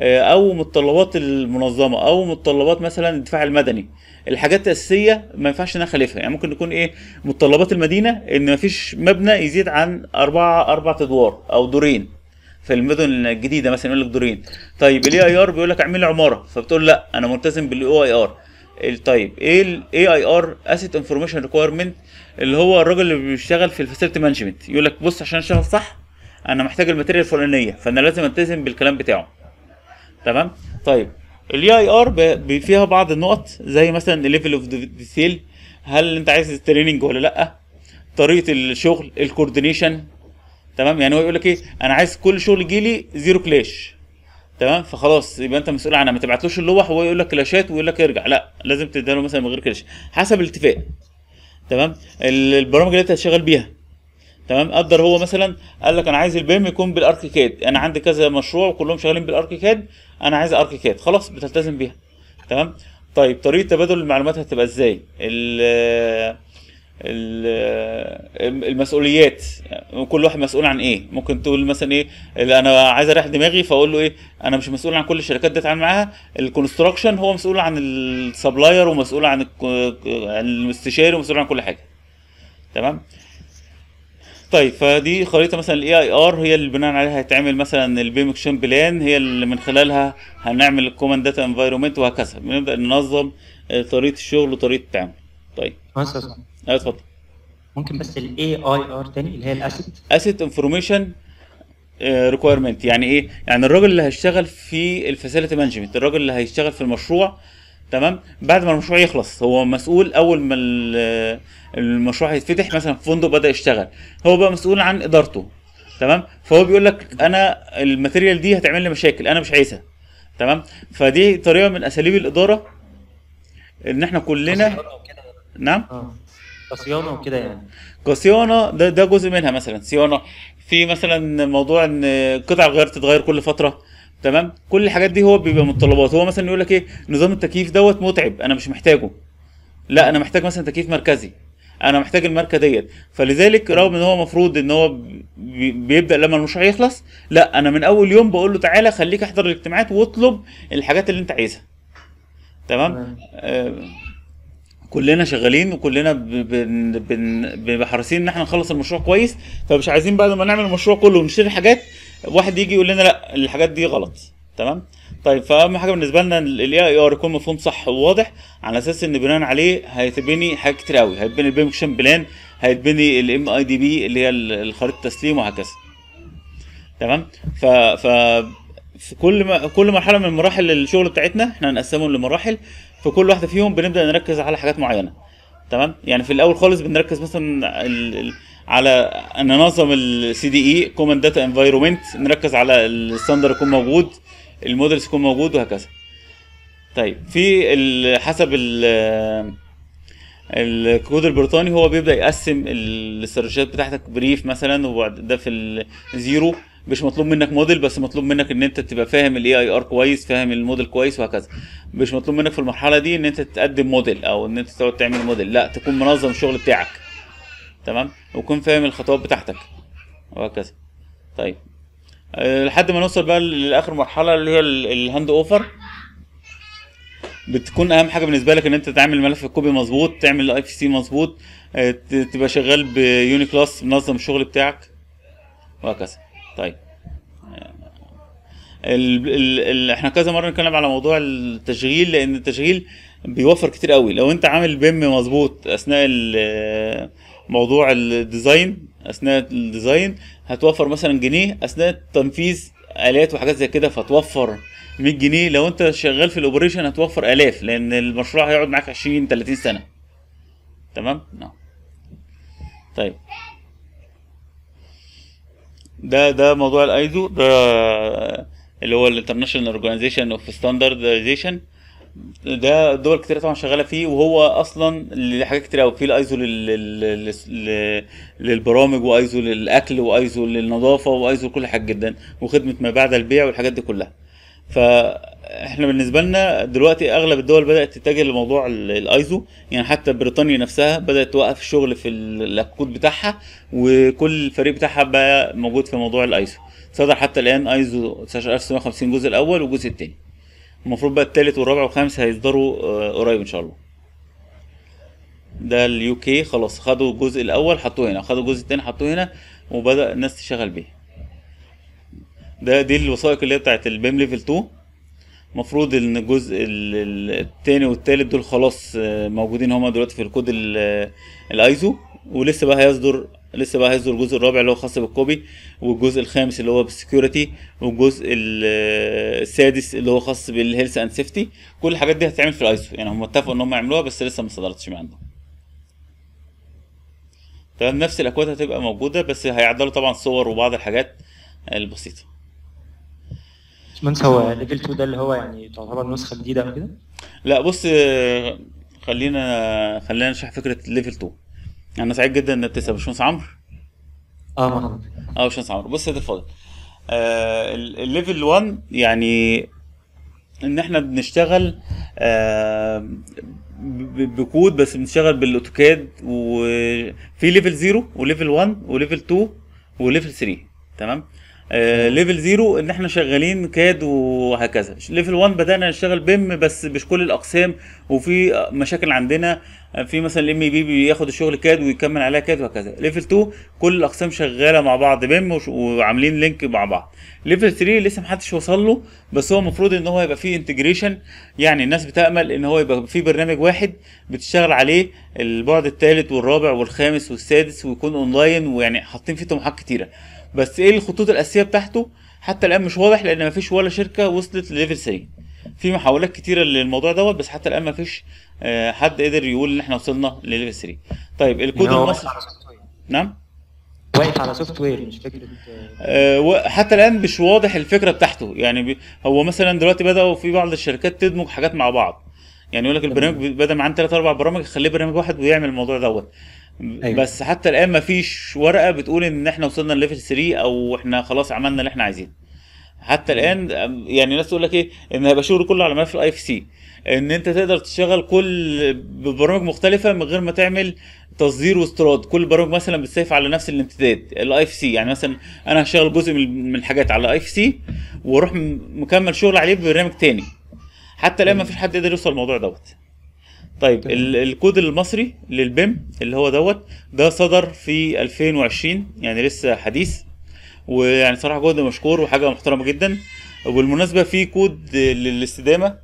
او متطلبات المنظمه او متطلبات مثلا الدفاع المدني الحاجات الاساسيه ما ينفعش نخالفها يعني ممكن تكون ايه متطلبات المدينه ان ما فيش مبنى يزيد عن أربعة أربعة ادوار او دورين في المدن الجديده مثلا يقول لك دورين طيب الاي اي ار بيقول لك اعمل لي عماره فبتقول لا انا ملتزم بالاو اي ار التايب ايه الاي اي ار اسيت انفورميشن ريكويرمنت اللي هو الراجل اللي بيشتغل في الفاسيلتي مانجمنت يقول لك بص عشان اشتغل صح انا محتاج الماتيريال الفلانيه فانا لازم التزم بالكلام بتاعه تمام طيب الاي اي ار فيها بعض النقط زي مثلا الليفل اوف ديتيل هل انت عايز تريننج ولا لا طريقه الشغل الكوردينيشن تمام يعني هو يقول لك ايه انا عايز كل شغل يجي لي زيرو كلاش تمام فخلاص يبقى انت مسؤول عنها ما تبعتلوش اللوح وهو يقول لك كلاشات ويقول لك ارجع لا لازم تديها له مثلا من غير كلاش حسب الاتفاق تمام البرامج اللي انت هتشتغل بيها تمام قدر هو مثلا قال لك انا عايز البيم يكون بالاركيكاد انا عندي كذا مشروع وكلهم شغالين بالاركيكاد انا عايز اركيكاد خلاص بتلتزم بيها تمام طيب طريقه تبادل المعلومات هتبقى ازاي المسؤوليات يعني كل واحد مسؤول عن ايه ممكن تقول مثلا ايه اللي انا عايز اريح دماغي فاقول له ايه انا مش مسؤول عن كل الشركات دي اتعامل معاها الكونستراكشن هو مسؤول عن السبلاير ومسؤول عن المستشاري ومسؤول عن كل حاجه تمام طيب فدي خريطه مثلا الاي اي ار هي اللي بناء عليها هيتعمل مثلا البيم اكشن بلان هي اللي من خلالها هنعمل الكوماند داتا انفايرمنت وهكذا بنبدا ننظم آه، طريقه الشغل وطريقه التعامل طيب ايوه اتفضل ممكن بس الاي اي ار تاني اللي هي الاسيت اسيت انفورميشن ريكويرمنت يعني ايه يعني الراجل اللي هيشتغل في الفاسيلتي مانجمنت الراجل اللي هيشتغل في المشروع تمام بعد ما المشروع يخلص هو مسؤول اول ما آه، المشروع هيتفتح مثلا فندق بدا يشتغل هو بقى مسؤول عن ادارته تمام فهو بيقول لك انا الماتيريال دي هتعمل لي مشاكل انا مش عايزها تمام فدي طريقه من اساليب الاداره ان احنا كلنا نعم آه. كصيانه وكده يعني كصيانه ده ده جزء منها مثلا صيانه في مثلا موضوع ان قطع غير تتغير كل فتره تمام كل الحاجات دي هو بيبقى متطلبات هو مثلا يقول لك ايه نظام التكييف دوت متعب انا مش محتاجه لا انا محتاج مثلا تكييف مركزي انا محتاج الماركه ديت فلذلك رغم ان هو المفروض ان هو بيبدا لما المشروع يخلص لا انا من اول يوم بقول له تعالى خليك احضر الاجتماعات واطلب الحاجات اللي انت عايزها تمام آه كلنا شغالين وكلنا بن حريصين ان احنا نخلص المشروع كويس فمش عايزين بعد ما نعمل المشروع كله ونشتري حاجات واحد يجي يقول لنا لا الحاجات دي غلط تمام طيب فاهم حاجه بالنسبه لنا الاي اي ار يكون مفهوم صح وواضح على اساس ان بناء عليه هيتبني حاجات كتير قوي هيتبني البيم بلان هيتبني الام اي دي بي اللي هي الخريطه التسليم وهكذا تمام ف ف في كل ما كل مرحله من مراحل الشغل بتاعتنا احنا هنقسمهم لمراحل في كل واحده فيهم بنبدا نركز على حاجات معينه تمام يعني في الاول خالص بنركز مثلا ال... على ان ننظم السي دي اي كومن داتا انفايرومنت نركز على الستاندر يكون موجود المودلز يكون موجود وهكذا طيب في حسب ال... الكود البريطاني هو بيبدا يقسم الاستراتيجيات بتاعتك بريف مثلا وبعد ده في الزيرو مش مطلوب منك موديل بس مطلوب منك ان انت تبقى فاهم الاي اي ار كويس فاهم الموديل كويس وهكذا مش مطلوب منك في المرحله دي ان انت تقدم موديل او ان انت تقعد تعمل موديل لا تكون منظم الشغل بتاعك تمام وكون فاهم الخطوات بتاعتك وهكذا طيب آه، لحد ما نوصل بقى لاخر مرحله اللي هي الهاند اوفر بتكون اهم حاجه بالنسبه لك ان انت تعمل ملف الكوبي مظبوط تعمل الاي في سي مظبوط آه، تبقى شغال بيوني كلاس منظم الشغل بتاعك وهكذا طيب ال ال احنا كذا مره نتكلم على موضوع التشغيل لان التشغيل بيوفر كتير قوي لو انت عامل بيم مظبوط اثناء موضوع الديزاين اثناء الديزاين هتوفر مثلا جنيه اثناء تنفيذ الات وحاجات زي كده فتوفر 100 جنيه لو انت شغال في الاوبريشن هتوفر الاف لان المشروع هيقعد معاك 20 30 سنه تمام نعم طيب ده ده موضوع الايزو ده اللي هو الانترناشونال اورجانيزيشن اوف ستاندردزيشن ده دول كتير طبعا شغاله فيه وهو اصلا لحاجات كتير قوي في الايزو للبرامج وايزو للاكل وايزو للنظافه وايزو لكل حاجه جدا وخدمه ما بعد البيع والحاجات دي كلها فاحنا بالنسبه لنا دلوقتي اغلب الدول بدات تتجه لموضوع الايزو يعني حتى بريطانيا نفسها بدات توقف الشغل في الكود بتاعها وكل الفريق بتاعها بقى موجود في موضوع الايزو صدر حتى الآن ايزو 1950 الجزء الأول والجزء التاني المفروض بقى التالت والرابع والخامس هيصدروا آه، قريب إن شاء الله ده اليو كي خلاص خدوا الجزء الأول حطوه هنا خدوا الجزء التاني حطوه هنا وبدأ الناس تشتغل بيه ده دي الوثائق اللي هي بتاعت البيم ليفل 2 المفروض ان الجزء التاني والتالت دول خلاص آه، موجودين هما دلوقتي في الكود آه، الايزو ولسه بقى هيصدر لسه بقى هيصدر الجزء الرابع اللي هو خاص بالكوبي والجزء الخامس اللي هو بالسكيورتي والجزء السادس اللي هو خاص بالهيلث اند سيفتي كل الحاجات دي هتتعمل في الايسو يعني هم اتفقوا ان هم يعملوها بس لسه ما صدرتش من عندهم تمام نفس الاكواد هتبقى موجوده بس هيعدلوا طبعا صور وبعض الحاجات البسيطه من هو ليفل آه، 2 ده اللي هو يعني تعتبر نسخه جديده او كده لا بص خلينا خلينا نشرح فكره ليفل 2 انا سعيد جدا انك تسال باشمهندس عمرو اه مرحبا اه باشمهندس عمرو بص يا سيدي الفاضل آه الليفل 1 يعني ان احنا بنشتغل آه بكود بس بنشتغل بالاوتوكاد وفي ليفل 0 وليفل 1 وليفل 2 وليفل 3 تمام ليفل آه، زيرو ان احنا شغالين كاد وهكذا ليفل 1 بدانا نشتغل بيم بس مش كل الاقسام وفي مشاكل عندنا آه، في مثلا الام بي بياخد الشغل كاد ويكمل عليها كاد وهكذا ليفل 2 كل الاقسام شغاله مع بعض بيم وعاملين لينك مع بعض ليفل 3 لسه محدش وصل له بس هو المفروض ان هو يبقى فيه انتجريشن يعني الناس بتامل ان هو يبقى فيه برنامج واحد بتشتغل عليه البعد الثالث والرابع والخامس والسادس ويكون اونلاين ويعني حاطين فيه طموحات كتيره بس ايه الخطوط الاساسيه بتاعته حتى الان مش واضح لان مفيش ولا شركه وصلت لليفل 3 في محاولات كتيره للموضوع دوت بس حتى الان مفيش آه، حد قدر يقول ان احنا وصلنا لليفل 3 طيب الكود يعني المصري نعم واقف على سوفت وير مش فكره آه، حتى الان مش واضح الفكره بتاعته يعني هو مثلا دلوقتي بداوا في بعض الشركات تدمج حاجات مع بعض يعني يقول لك البرنامج بدل ما عندي ثلاث اربع برامج خليه برنامج واحد ويعمل الموضوع دوت أيوة. بس حتى الان ما فيش ورقه بتقول ان احنا وصلنا لليفل 3 او احنا خلاص عملنا اللي احنا عايزينه حتى أيوة. الان يعني الناس تقول لك ايه ان هيبقى شغل كله على ملف الاي اف سي ان انت تقدر تشتغل كل ببرامج مختلفه من غير ما تعمل تصدير واستيراد كل برامج مثلا بتسيف على نفس الامتداد الاي اف سي يعني مثلا انا هشتغل جزء من الحاجات على الاي اف سي واروح مكمل شغل عليه ببرنامج تاني حتى الان ما أيوة. فيش حد قدر يوصل الموضوع دوت طيب الكود المصري للبيم اللي هو دوت ده صدر في 2020 يعني لسه حديث ويعني صراحه جهد مشكور وحاجه محترمه جدا وبالمناسبه في كود للاستدامه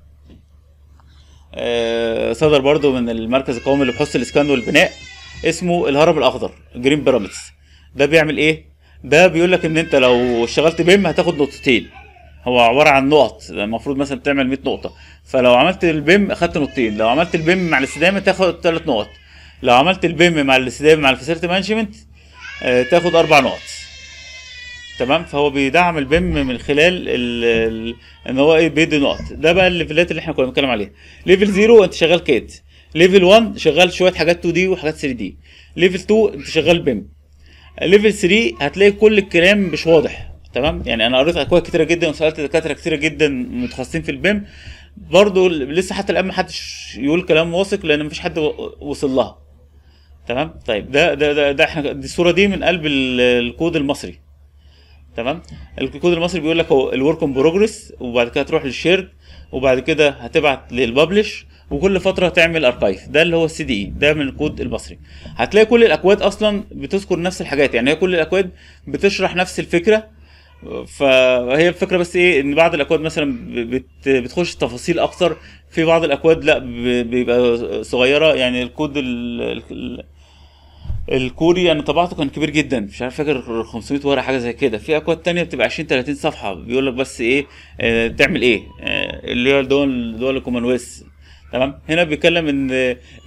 آه، صدر برضو من المركز القومي لبحوث الاسكان والبناء اسمه الهرم الاخضر جرين بيراميدز ده بيعمل ايه ده بيقول لك ان انت لو اشتغلت بيم هتاخد نقطتين هو عباره عن نقط يعني المفروض مثلا بتعمل 100 نقطه فلو عملت البيم اخدت نقطتين لو عملت البيم مع الاستدامه تاخد ثلاث نقط لو عملت البيم مع الاستدامه مع الفاسيلتي مانجمنت آه، تاخد اربع نقط تمام فهو بيدعم البيم من خلال ال ان هو ايه بيدي نقط ده بقى الليفلات اللي احنا كنا بنتكلم عليها ليفل 0 انت شغال كات ليفل 1 شغال شويه حاجات 2 دي وحاجات 3 دي ليفل 2 انت شغال بيم ليفل 3 هتلاقي كل الكلام مش واضح تمام يعني انا قريت اكواد كتيره جدا وسالت دكاتره كتيره جدا متخصصين في البيم برضه لسه حتى الان ما حدش يقول كلام واثق لان ما فيش حد وصل لها تمام طيب ده ده ده, ده احنا دي الصوره دي من قلب الكود المصري تمام الكود المصري بيقول لك هو الورك ان بروجريس وبعد كده تروح للشيرد وبعد كده هتبعت للببلش وكل فتره هتعمل اركايف ده اللي هو السي دي اي e، ده من الكود المصري هتلاقي كل الاكواد اصلا بتذكر نفس الحاجات يعني هي كل الاكواد بتشرح نفس الفكره فهي الفكره بس ايه ان بعض الاكواد مثلا بتخش تفاصيل اكتر في بعض الاكواد لا بيبقى صغيره يعني الكود الكوري انا يعني طبعته كان كبير جدا مش عارف فاكر 500 ورقه حاجه زي كده في اكواد تانية بتبقى 20 30 صفحه بيقول لك بس ايه آه، تعمل ايه آه، اللي هي دول دول الكومنولث تمام هنا بيتكلم ان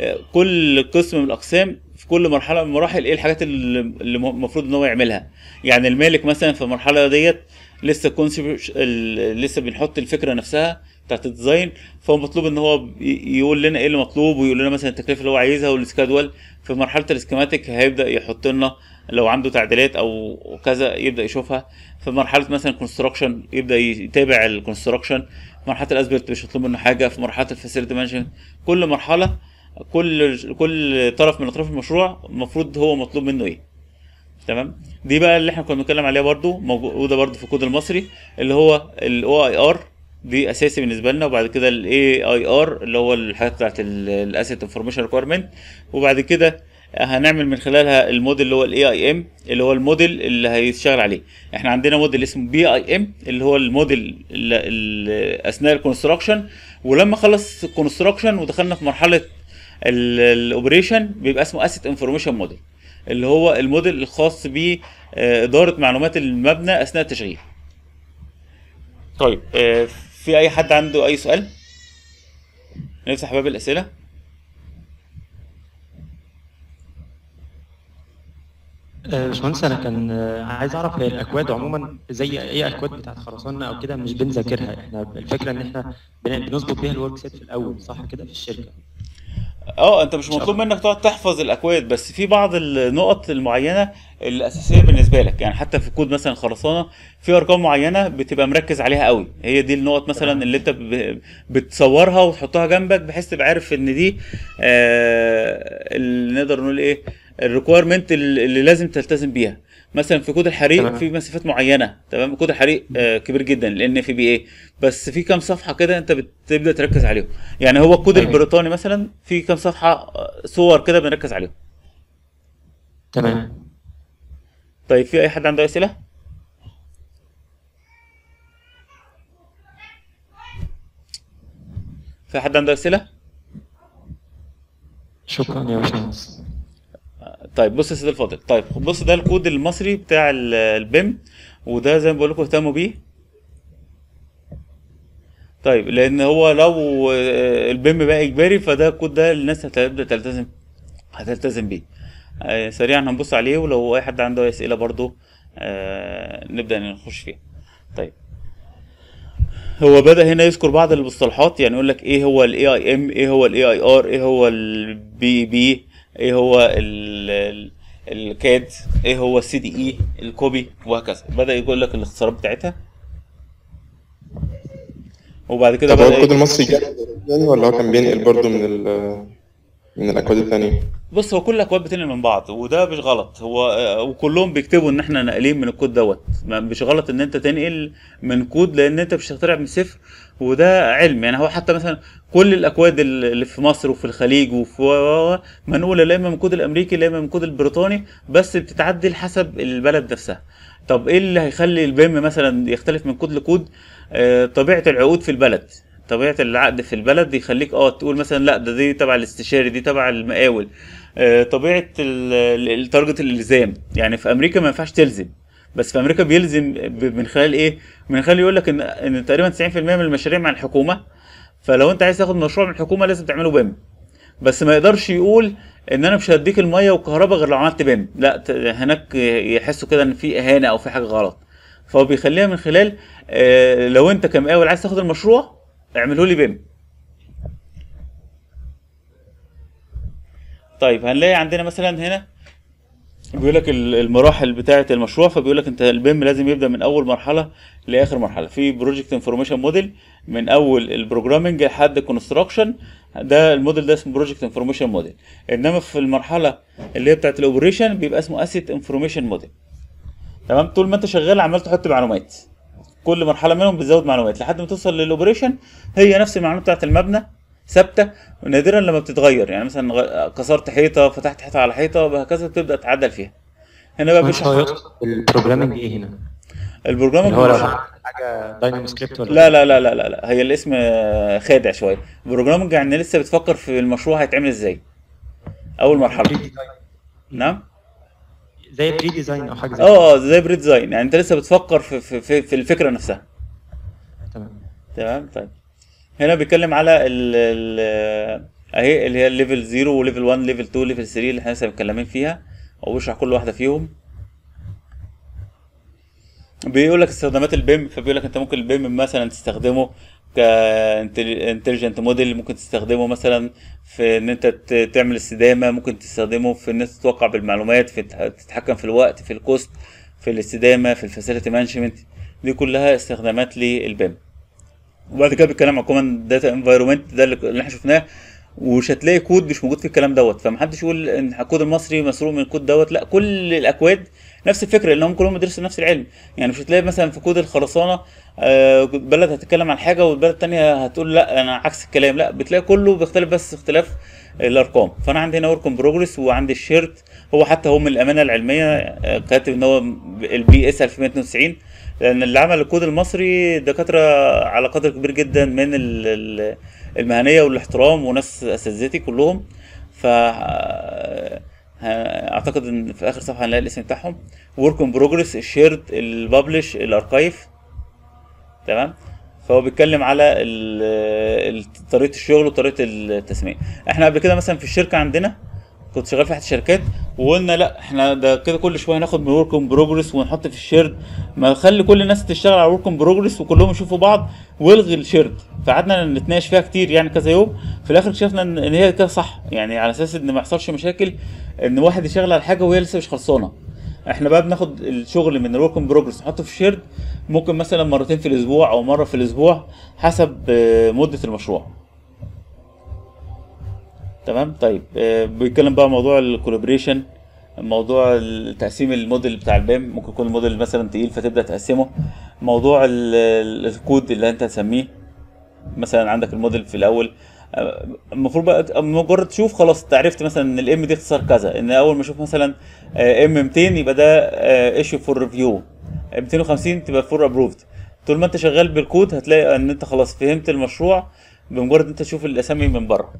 آه، كل قسم من الاقسام في كل مرحله من المراحل ايه الحاجات اللي المفروض ان هو يعملها يعني المالك مثلا في المرحله ديت لسه الكونسبت لسه بنحط الفكره نفسها بتاعت الديزاين فهو مطلوب ان هو يقول لنا ايه اللي مطلوب ويقول لنا مثلا التكلفه اللي هو عايزها والسكادول في مرحله السكيماتيك هيبدا يحط لنا لو عنده تعديلات او كذا يبدا يشوفها في مرحله مثلا كونستراكشن يبدا يتابع الكونستراكشن مرحله الاسبرت مش مطلوب منه حاجه في مرحله الفاسيلتي مانجمنت كل مرحله كل كل طرف من اطراف المشروع المفروض هو مطلوب منه ايه تمام دي بقى اللي احنا كنا بنتكلم عليها برضو موجوده برضو في الكود المصري اللي هو الاو اي ار دي اساسي بالنسبه لنا وبعد كده الاي اي ار اللي هو الحاجات بتاعت الاسيت انفورميشن ريكويرمنت وبعد كده هنعمل من خلالها الموديل اللي هو الاي اي ام اللي هو الموديل اللي هيشتغل عليه احنا عندنا موديل اسمه بي اي ام اللي هو الموديل اللي اثناء الكونستراكشن ولما خلص الكونستراكشن ودخلنا في مرحله الاوبريشن بيبقى اسمه اسيت انفورميشن موديل اللي هو الموديل الخاص باداره آه، معلومات المبنى اثناء التشغيل طيب آه، في اي حد عنده اي سؤال نفتح باب الاسئله آه، باشمهندس انا كان عايز اعرف هي الاكواد عموما زي اي اكواد بتاعت خرسانه او كده مش بنذاكرها احنا الفكره ان احنا بنظبط بيها الورك سيت في الاول صح كده في الشركه اه انت مش مطلوب منك تقعد تحفظ الاكواد بس في بعض النقط المعينه الاساسيه بالنسبه لك يعني حتى في كود مثلا خرسانه في ارقام معينه بتبقى مركز عليها قوي هي دي النقط مثلا اللي انت بتصورها وتحطها جنبك بحيث تبقى عارف ان دي آه اللي نقدر نقول ايه الريكويرمنت اللي لازم تلتزم بيها مثلا في كود الحريق في مسافات معينه تمام كود الحريق آه كبير جدا لان في بي ايه بس في كام صفحه كده انت بتبدا تركز عليهم يعني هو الكود البريطاني مثلا في كام صفحه آه، صور كده بنركز عليهم تمام طيب في اي حد عنده اسئله في حد عنده اسئله شكرا يا باشمهندس طيب بص يا سيدي الفاضل طيب بص ده الكود المصري بتاع البيم وده زي ما بقول لكم اهتموا بيه طيب لان هو لو آه، البيم بقى اجباري فده الكود ده الناس هتبدا تلتزم هتلتزم بيه آه، سريعا هنبص عليه ولو اي حد عنده اسئله برضو آه، نبدا نخش فيها طيب هو بدا هنا يذكر بعض المصطلحات يعني يقول لك ايه هو الاي اي ام ايه هو الاي اي ار ايه هو البي بي ايه هو الكاد ايه هو السي دي اي e؟ الكوبي وهكذا بدا يقول لك الاختصارات بتاعتها وبعد كده بدا الكود المصري يعني ولا هو كان بينقل برضه من الـ من الاكواد الثانيه بص هو كل الاكواد بتنقل من بعض وده مش غلط هو آه، وكلهم بيكتبوا ان احنا ناقلين من الكود دوت مش غلط ان انت تنقل من كود لان انت مش هتخترع من صفر وده علم يعني هو حتى مثلا كل الاكواد اللي في مصر وفي الخليج وفي منقوله لا اما من الكود الامريكي لا اما من الكود البريطاني بس بتتعدل حسب البلد نفسها طب ايه اللي هيخلي البيم مثلا يختلف من كود لكود آه طبيعه العقود في البلد طبيعه العقد في البلد يخليك اه تقول مثلا لا ده دي تبع الاستشاري دي تبع المقاول آه، طبيعه التارجت الالزام يعني في امريكا ما ينفعش تلزم بس في امريكا بيلزم من خلال ايه من خلال يقول لك ان ان تقريبا 90% من المشاريع مع الحكومه فلو انت عايز تاخد مشروع من الحكومه لازم تعمله بام بس ما يقدرش يقول ان انا مش هديك الميه والكهرباء غير لو عملت بام لا هناك يحسوا كده ان في اهانه او في حاجه غلط فهو بيخليها من خلال آه، لو انت كمقاول عايز تاخد المشروع اعمله لي بام طيب هنلاقي عندنا مثلا هنا بيقول لك المراحل بتاعه المشروع فبيقول لك انت البيم لازم يبدا من اول مرحله لاخر مرحله في بروجكت انفورميشن موديل من اول البروجرامنج لحد كونستراكشن ده الموديل ده اسمه بروجكت انفورميشن موديل انما في المرحله اللي هي بتاعه الاوبريشن بيبقى اسمه اسيت انفورميشن موديل تمام طول ما انت شغال عمال تحط معلومات كل مرحله منهم بتزود معلومات لحد ما توصل للاوبريشن هي نفس المعلومات بتاعه المبنى ثابته ونادرا لما بتتغير يعني مثلا كسرت حيطه فتحت حيطه على حيطه وهكذا بتبدا تعدل فيها هنا بقى بيشرح طيب، طيب، البروجرامنج ايه هنا البروجرامنج هو حاجه دايناميك سكريبت ولا لا إيه؟ لا لا لا لا, لا. هي الاسم خادع شويه البروجرامنج يعني لسه بتفكر في المشروع هيتعمل ازاي اول مرحله نعم زي بري ديزاين او حاجه زي اه زي بري ديزاين يعني انت لسه بتفكر في في, في الفكره نفسها تمام تمام طيب هنا بيتكلم على ال اهي اللي هي الليفل 0 وليفل 1 ليفل 2 ليفل 3 اللي احنا لسه متكلمين فيها وبيشرح كل واحده فيهم بيقول لك استخدامات البيم فبيقول لك انت ممكن البيم مثلا تستخدمه كانتليجنت موديل ممكن تستخدمه مثلا في ان انت تعمل استدامه ممكن تستخدمه في ان انت تتوقع بالمعلومات في تتحكم في الوقت في الكوست في الاستدامه في الفاسيلتي مانجمنت دي كلها استخدامات للبيم وبعد كده بيتكلم على كومان داتا انفايرمنت ده اللي احنا شفناه ومش هتلاقي كود مش موجود في الكلام دوت فمحدش يقول ان الكود المصري مسروق من الكود دوت لا كل الاكواد نفس الفكره لانهم كلهم بيدرسوا نفس العلم يعني مش هتلاقي مثلا في كود الخرسانه آه، بلد هتتكلم عن حاجه والبلد الثانيه هتقول لا انا عكس الكلام لا بتلاقي كله بيختلف بس اختلاف الارقام فانا عندي هنا ورك بروجرس وعندي الشيرت هو حتى هو من الامانه العلميه آه، كاتب ان هو البي اس 1292 لان اللي عمل الكود المصري دكاتره على قدر كبير جدا من المهنيه والاحترام وناس اساتذتي كلهم ف اعتقد ان في اخر صفحه هنلاقي الاسم بتاعهم ورك ان بروجرس الشيرد الببلش الاركايف تمام فهو بيتكلم على طريقه الشغل وطريقه التسميه احنا قبل كده مثلا في الشركه عندنا كنت شغال في احد الشركات وقلنا لا احنا ده كده كل شويه هناخد من ورك اون بروجرس ونحط في الشيرد ما نخلي كل الناس تشتغل على ورك اون بروجرس وكلهم يشوفوا بعض والغي الشيرد فقعدنا نتناقش فيها كتير يعني كذا يوم في الاخر اكتشفنا ان هي كده صح يعني على اساس ان ما يحصلش مشاكل ان واحد يشتغل على حاجه وهي لسه مش خلصانه احنا بقى بناخد الشغل من الورك اون بروجرس نحطه في الشيرد ممكن مثلا مرتين في الاسبوع او مره في الاسبوع حسب آه، مده المشروع تمام طيب آه، بيتكلم بقى موضوع الكولابريشن موضوع تقسيم الموديل بتاع البام ممكن يكون الموديل مثلا تقيل فتبدا تقسمه موضوع الكود اللي انت هتسميه مثلا عندك الموديل في الاول آه، المفروض بقى مجرد تشوف خلاص تعرفت مثلا ان الام دي اختصار كذا ان اول ما اشوف مثلا ام آه، 200 يبقى ده ايشيو فور ريفيو 250 تبقى فور ابروفد طول ما انت شغال بالكود هتلاقي ان انت خلاص فهمت المشروع بمجرد انت تشوف الاسامي من بره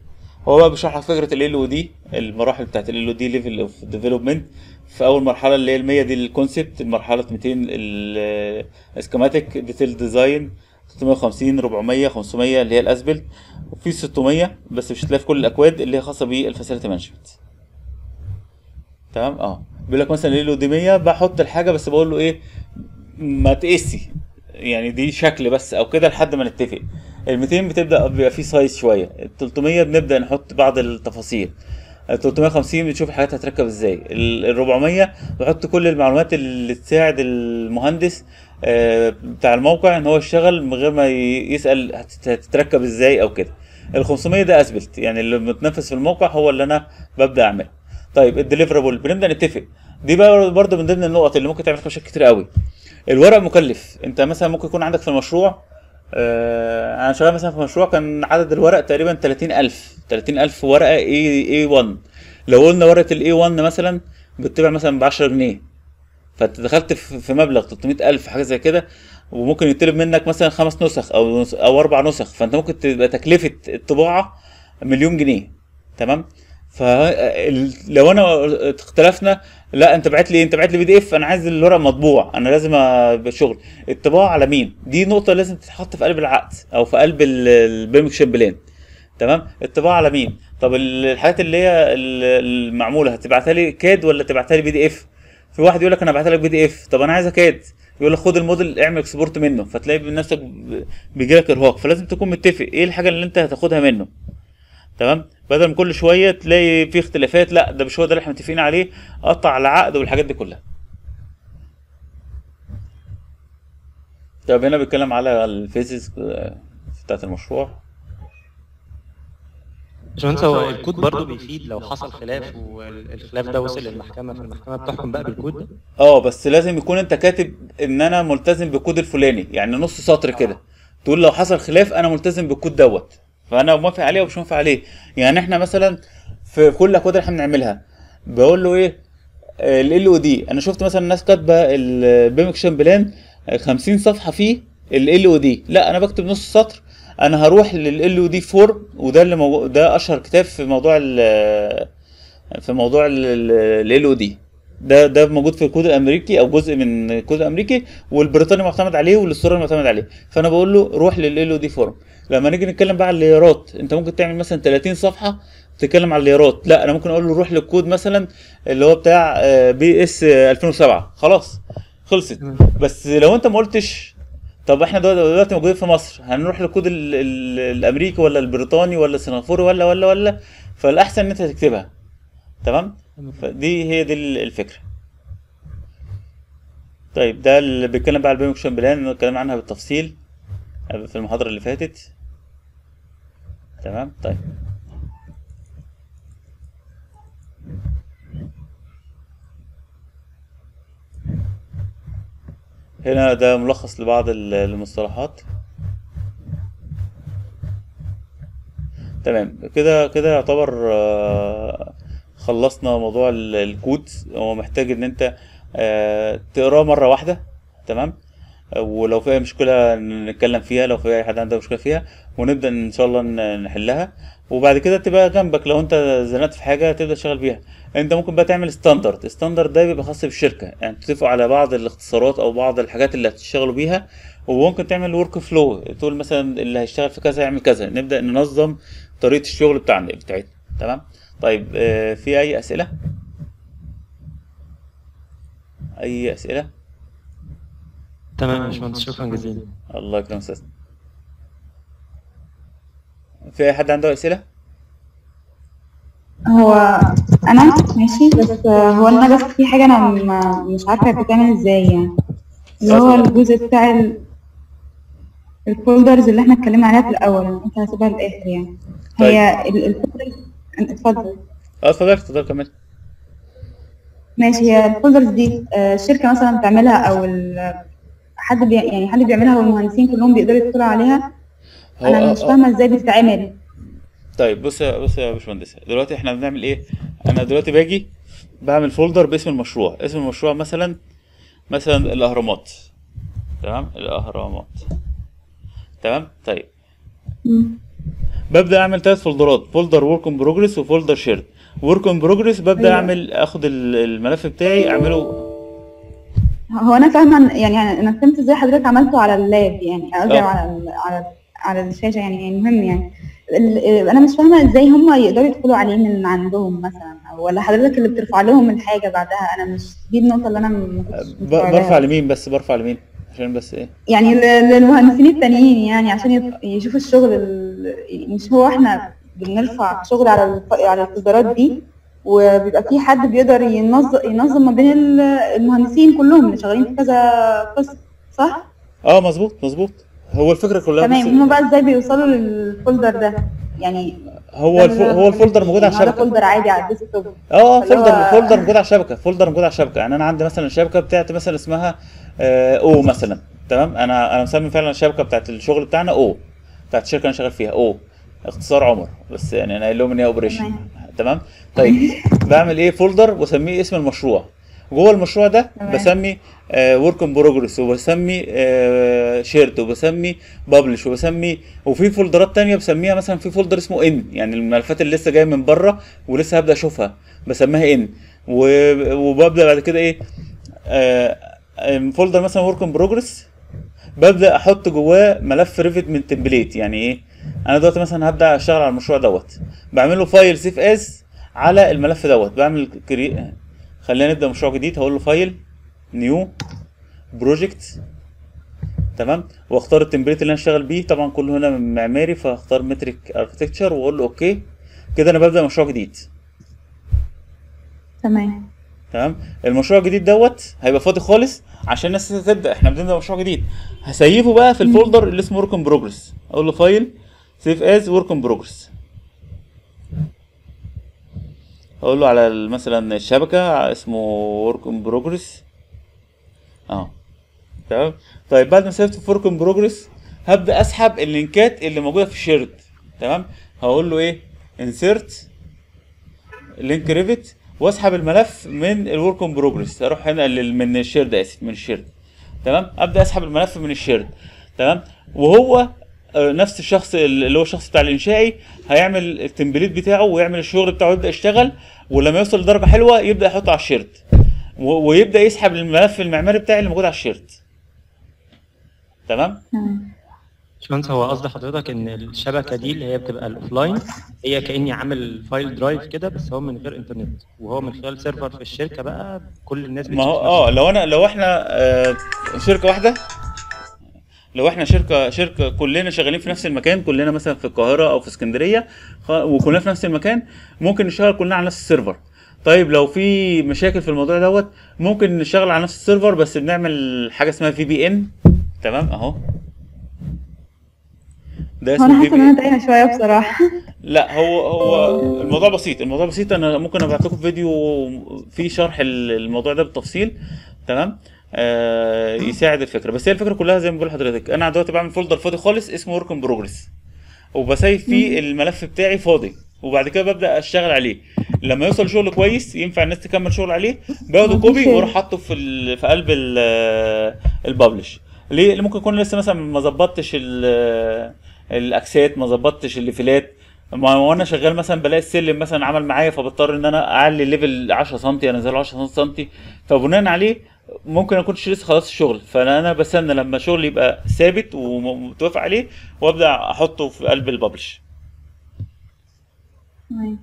هو بقى بيشرح لك فكره ال دي المراحل بتاعت ال دي ليفل اوف ديفلوبمنت في اول مرحله اللي هي ال 100 دي الكونسبت المرحله 200 اسكيماتيك ديتيل ديزاين 350 400 500 اللي هي الاسبلت وفي 600 بس مش هتلاقيها في كل الاكواد اللي هي خاصه بالفاسيلتي مانجمنت تمام اه بيقول لك مثلا ال دي 100 بحط الحاجه بس بقول له ايه ما تقسي يعني دي شكل بس او كده لحد ما نتفق ال 200 بتبدا بيبقى فيه سايز شويه ال 300 بنبدا نحط بعض التفاصيل 350 بنشوف الحاجات هتركب ازاي ال 400 بحط كل المعلومات اللي تساعد المهندس آه، بتاع الموقع ان هو يشتغل من غير ما يسال هتتركب ازاي او كده ال 500 ده اثبت يعني اللي متنفس في الموقع هو اللي انا ببدا اعمله طيب الدليفربل بنبدا نتفق دي بقى برضه من ضمن النقط اللي ممكن تعمل مشاكل كتير قوي الورق مكلف انت مثلا ممكن يكون عندك في المشروع آه، انا شغال مثلا في مشروع كان عدد الورق تقريبا 30000 30000 ورقه اي اي 1 لو قلنا ورقه الاي 1 مثلا بتتباع مثلا ب 10 جنيه فانت دخلت في مبلغ 300000 حاجه زي كده وممكن يطلب منك مثلا خمس نسخ او او اربع نسخ فانت ممكن تبقى تكلفه الطباعه مليون جنيه تمام فلو انا اختلفنا لا انت بعت لي انت بعت لي بي دي اف انا عايز الورق مطبوع انا لازم شغل الطباعه على مين دي نقطه لازم تتحط في قلب العقد او في قلب البيرمكشن بلان تمام الطباعه على مين طب الحاجات اللي هي المعموله هتبعتها لي كاد ولا تبعتها لي بي دي اف في واحد يقول لك انا بعتها لك بي دي اف طب انا عايز كاد يقول لك خد الموديل اعمل اكسبورت منه فتلاقي نفسك بيجي لك ارهاق فلازم تكون متفق ايه الحاجه اللي انت هتاخدها منه تمام بدل ما كل شويه تلاقي في اختلافات لا ده مش هو ده اللي احنا متفقين عليه قطع العقد والحاجات دي كلها طب هنا بيتكلم على الفيزيز آه، بتاعت المشروع باشمهندس هو الكود برضه بيفيد لو حصل خلاف والخلاف ده وصل للمحكمه فالمحكمه بتحكم بقى بالكود ده اه بس لازم يكون انت كاتب ان انا ملتزم بالكود الفلاني يعني نص سطر كده اه. تقول لو حصل خلاف انا ملتزم بالكود دوت فانا موافق عليه ومش موافق عليه يعني احنا مثلا في كل اكواد احنا بنعملها بقول له ايه ال او دي انا شفت مثلا ناس كاتبه البيمك اكشن بلان 50 صفحه فيه ال او دي لا انا بكتب نص سطر انا هروح لل او دي فورم وده اللي مو... ده اشهر كتاب في موضوع ال في موضوع ال او دي ده ده موجود في الكود الامريكي او جزء من الكود الامريكي والبريطاني معتمد عليه والاسترالي معتمد عليه فانا بقول له روح لل او دي فورم لما نيجي نتكلم بقى على الليرات انت ممكن تعمل مثلا 30 صفحه تتكلم على الليرات لا انا ممكن اقول له روح للكود مثلا اللي هو بتاع آه، بي اس 2007 خلاص خلصت بس لو انت ما قلتش طب احنا دلوقتي موجودين في مصر هنروح للكود الامريكي ولا البريطاني ولا السنغافوري ولا ولا ولا فالاحسن ان انت تكتبها تمام فدي هي دي الفكره طيب ده اللي بيتكلم بقى على البيمكشن بلان اتكلمنا عنها بالتفصيل في المحاضره اللي فاتت تمام طيب هنا ده ملخص لبعض المصطلحات تمام كده كده يعتبر آه، خلصنا موضوع الكود هو محتاج ان انت آه، تقراه مره واحده تمام ولو فيها مشكلة نتكلم فيها لو في أي حد عنده مشكلة فيها ونبدأ إن شاء الله نحلها وبعد كده تبقى جنبك لو أنت زنقت في حاجة تبدأ تشتغل بيها أنت ممكن بقى تعمل ستاندرد ستاندرد ده بيبقى خاص بالشركة يعني تتفقوا على بعض الاختصارات أو بعض الحاجات اللي هتشتغلوا بيها وممكن تعمل ورك فلو تقول مثلا اللي هيشتغل في كذا يعمل كذا نبدأ ننظم طريقة الشغل بتاعنا بتاعتنا تمام طيب آه، في أي أسئلة؟ أي أسئلة؟ تمام يا باشمهندس شكرا جزيلا الله يكرم استاذنا في حد عنده اسئله هو انا ماشي بس هو انا بس في حاجه انا مش عارفه بتتعمل ازاي يعني اللي هو الجزء بتاع الفولدرز اللي احنا اتكلمنا عليها في الاول انا كنت هسيبها للاخر يعني طيب. هي الفولدرز اتفضل اه اتفضل اتفضل كمل ماشي هي الفولدرز دي الشركه آه، مثلا بتعملها او حد بي يعني حد بيعملها والمهندسين كلهم بيقدروا يدخلوا عليها انا مش أه، أه. فاهمه ازاي بتتعمل طيب بص يا بص يا باشمهندس دلوقتي احنا بنعمل ايه انا دلوقتي باجي بعمل فولدر باسم المشروع اسم المشروع مثلا مثلا الاهرامات تمام الاهرامات تمام طيب ببدا اعمل ثلاث فولدرات فولدر ورك ان بروجريس وفولدر شيرد ورك ان بروجريس ببدا أيوة. اعمل اخد الملف بتاعي اعمله هو انا فاهمه يعني انا فهمت ازاي حضرتك عملته على اللاب يعني قصدي آه. على على على الشاشه يعني المهم يعني, يعني. انا مش فاهمه ازاي هم يقدروا يدخلوا عليه من عندهم مثلا ولا حضرتك اللي بترفع لهم الحاجه بعدها انا مش دي النقطه اللي انا آه، برفع لمين بس برفع لمين عشان بس ايه يعني للمهندسين التانيين يعني عشان يشوفوا الشغل مش هو احنا بنرفع شغل على على الاصدارات دي وبيبقى في حد بيقدر ينظم ينظم ما بين المهندسين كلهم اللي شغالين في كذا قسم صح؟ اه مظبوط مظبوط هو الفكره كلها تمام هم بقى ازاي بيوصلوا للفولدر ده؟ يعني هو الفو... هو الفولدر موجود على يعني الشبكه فولدر عادي على الديسكتوب اه, آه، فولدر فولدر موجود على الشبكه فولدر موجود على الشبكه يعني انا عندي مثلا الشبكه بتاعت مثلا اسمها آه، او مثلا تمام انا انا مسمي فعلا الشبكه بتاعت الشغل بتاعنا او بتاعت الشركه اللي انا شغال فيها او اختصار عمر بس يعني انا قايل لهم ان هي اوبريشن تمام طيب بعمل ايه فولدر واسميه اسم المشروع جوه المشروع ده تمام. بسمي ورك ان بروجرس وبسمي شيرت آه، وبسمي بابلش وبسمي وفي فولدرات تانية بسميها مثلا في فولدر اسمه ان يعني الملفات اللي لسه جايه من بره ولسه هبدا اشوفها بسميها ان وببدا بعد كده ايه فولدر آه، مثلا ورك ان بروجرس ببدا احط جواه ملف ريفيت من تمبليت يعني ايه انا دلوقتي مثلا هبدا اشتغل على المشروع دوت بعمل له فايل سيف اس على الملف دوت بعمل كري... خلينا نبدا مشروع جديد هقول له فايل نيو بروجكت تمام واختار التمبليت اللي انا هشتغل بيه طبعا كله هنا معماري فاختار متريك اركتكتشر واقول له اوكي كده انا ببدا مشروع جديد تمام تمام المشروع الجديد دوت هيبقى فاضي خالص عشان الناس تبدا احنا بنبدا مشروع جديد هسيبه بقى في الفولدر اللي اسمه ورك ان بروجرس اقول له فايل سيف از ورك ان بروجرس هقول له على مثلا الشبكه اسمه ورك ان بروجرس اه تمام طيب بعد ما سيفت ورك ان بروجرس هبدا اسحب اللينكات اللي موجوده في الشيرد تمام هقول له ايه انسيرت لينك ريفت واسحب الملف من الورك ان بروجرس اروح هنا من الشيرد اسف من الشيرد تمام ابدا اسحب الملف من الشيرد تمام وهو آه، نفس الشخص اللي هو الشخص بتاع الانشائي هيعمل التمبليت بتاعه ويعمل الشغل بتاعه ويبدا يشتغل ولما يوصل لدرجه حلوه يبدا يحطه على الشيرت ويبدا يسحب الملف المعماري بتاعي اللي موجود على الشيرت تمام باشمهندس هو قصد حضرتك ان الشبكه دي اللي هي بتبقى الاوفلاين هي كاني عامل فايل درايف كده بس هو من غير انترنت وهو من خلال سيرفر في الشركه بقى كل الناس ما هو اه لو انا لو احنا آه شركه واحده لو احنا شركه شركه كلنا شغالين في نفس المكان كلنا مثلا في القاهره او في اسكندريه وكلنا في نفس المكان ممكن نشتغل كلنا على نفس السيرفر طيب لو في مشاكل في الموضوع دوت ممكن نشتغل على نفس السيرفر بس بنعمل حاجه اسمها في بي ان تمام اهو ده اسمه انا بي ان انا شويه بصراحه لا هو هو الموضوع بسيط الموضوع بسيط انا ممكن ابعت لكم فيديو فيه شرح الموضوع ده بالتفصيل تمام آه، يساعد الفكره بس هي الفكره كلها زي ما بقول لحضرتك انا دلوقتي بعمل فولدر فاضي خالص اسمه ورك ان بروجريس وبسيب فيه الملف بتاعي فاضي وبعد كده ببدا اشتغل عليه لما يوصل شغل كويس ينفع الناس تكمل شغل عليه باخده كوبي واروح حاطه في في قلب الببلش آه، ليه اللي ممكن يكون لسه مثلا ما ظبطتش آه، الاكسات ما ظبطتش الليفلات ما وانا شغال مثلا بلاقي السلم مثلا عمل معايا فبضطر ان انا اعلي ليفل 10 سم انزله 10 سم فبناء عليه ممكن اكونش لسه خلاص الشغل فانا انا بستنى لما شغلي يبقى ثابت ومتوافق عليه وابدا احطه في قلب الببلش طيب.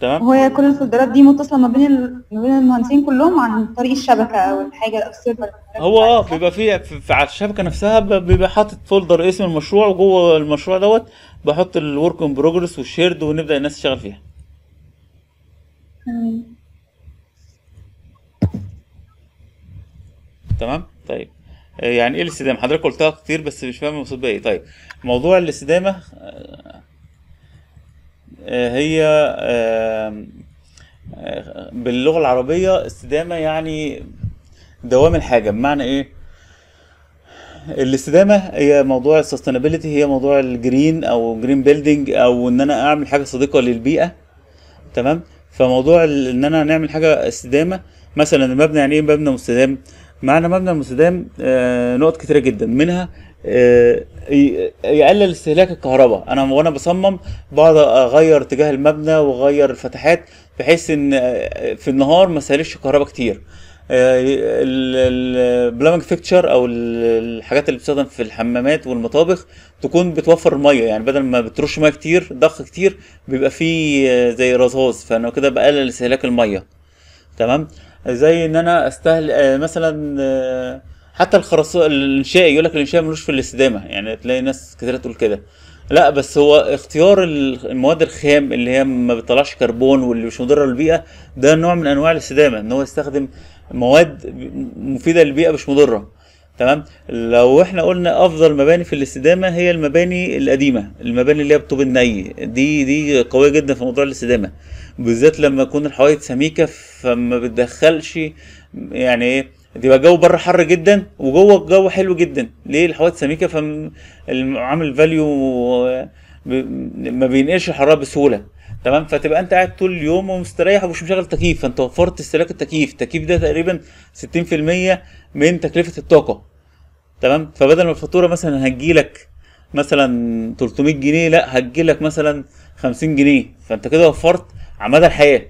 تمام وهي كل الفولدرات دي متصله ما بين ال... ما بين المهندسين كلهم عن طريق الشبكه او الحاجه او السيرفر هو اه بيبقى فيه في على الشبكه نفسها بيبقى حاطط فولدر اسم المشروع وجوه المشروع دوت بحط الورك ان بروجرس والشيرد ونبدا الناس تشتغل فيها تمام طيب آه، يعني ايه الاستدامه حضرتك قلتها كتير بس مش فاهم المقصود بايه طيب موضوع الاستدامه آه، آه، هي باللغه العربيه استدامه يعني دوام الحاجه بمعنى ايه الاستدامه هي موضوع السستينابيلتي هي موضوع الجرين او جرين بيلدينج او ان انا اعمل حاجه صديقه للبيئه تمام فموضوع ان انا نعمل حاجه استدامه مثلا المبنى يعني ايه مبنى مستدام معنى مبنى المستدام آه، نقط كتيره جدا منها آه، يقلل استهلاك الكهرباء انا وانا بصمم بقعد اغير اتجاه المبنى واغير الفتحات بحيث ان آه، في النهار ما استهلكش كهرباء كتير البلامنج فيكتشر او الحاجات اللي بتستخدم في الحمامات والمطابخ تكون بتوفر ميه يعني بدل ما بترش ميه كتير ضخ كتير بيبقى فيه زي رصاص فانا كده بقلل استهلاك الميه تمام زي ان انا استهل آه، مثلا آه، حتى الخرص الانشاء يقول لك الانشاء ملوش في الاستدامه يعني تلاقي ناس كتير تقول كده لا بس هو اختيار المواد الخام اللي هي ما بتطلعش كربون واللي مش مضره للبيئه ده نوع من انواع الاستدامه ان هو يستخدم مواد مفيده للبيئه مش مضره تمام لو احنا قلنا افضل مباني في الاستدامه هي المباني القديمه المباني اللي هي بتوب الني دي دي قويه جدا في موضوع الاستدامه بالذات لما تكون الحوائط سميكه فما بتدخلش يعني ايه بيبقى الجو بره حر جدا وجوه الجو حلو جدا ليه الحوائط سميكه فعامل فاليو آه، ما بينقلش الحراره بسهوله تمام فتبقى انت قاعد طول اليوم ومستريح ومش مشغل تكييف فانت وفرت استهلاك التكييف التكييف ده تقريبا 60% من تكلفه الطاقه تمام فبدل ما الفاتوره مثلا هتجيلك مثلا 300 جنيه لا هتجيلك مثلا 50 جنيه فانت كده وفرت على مدى الحياه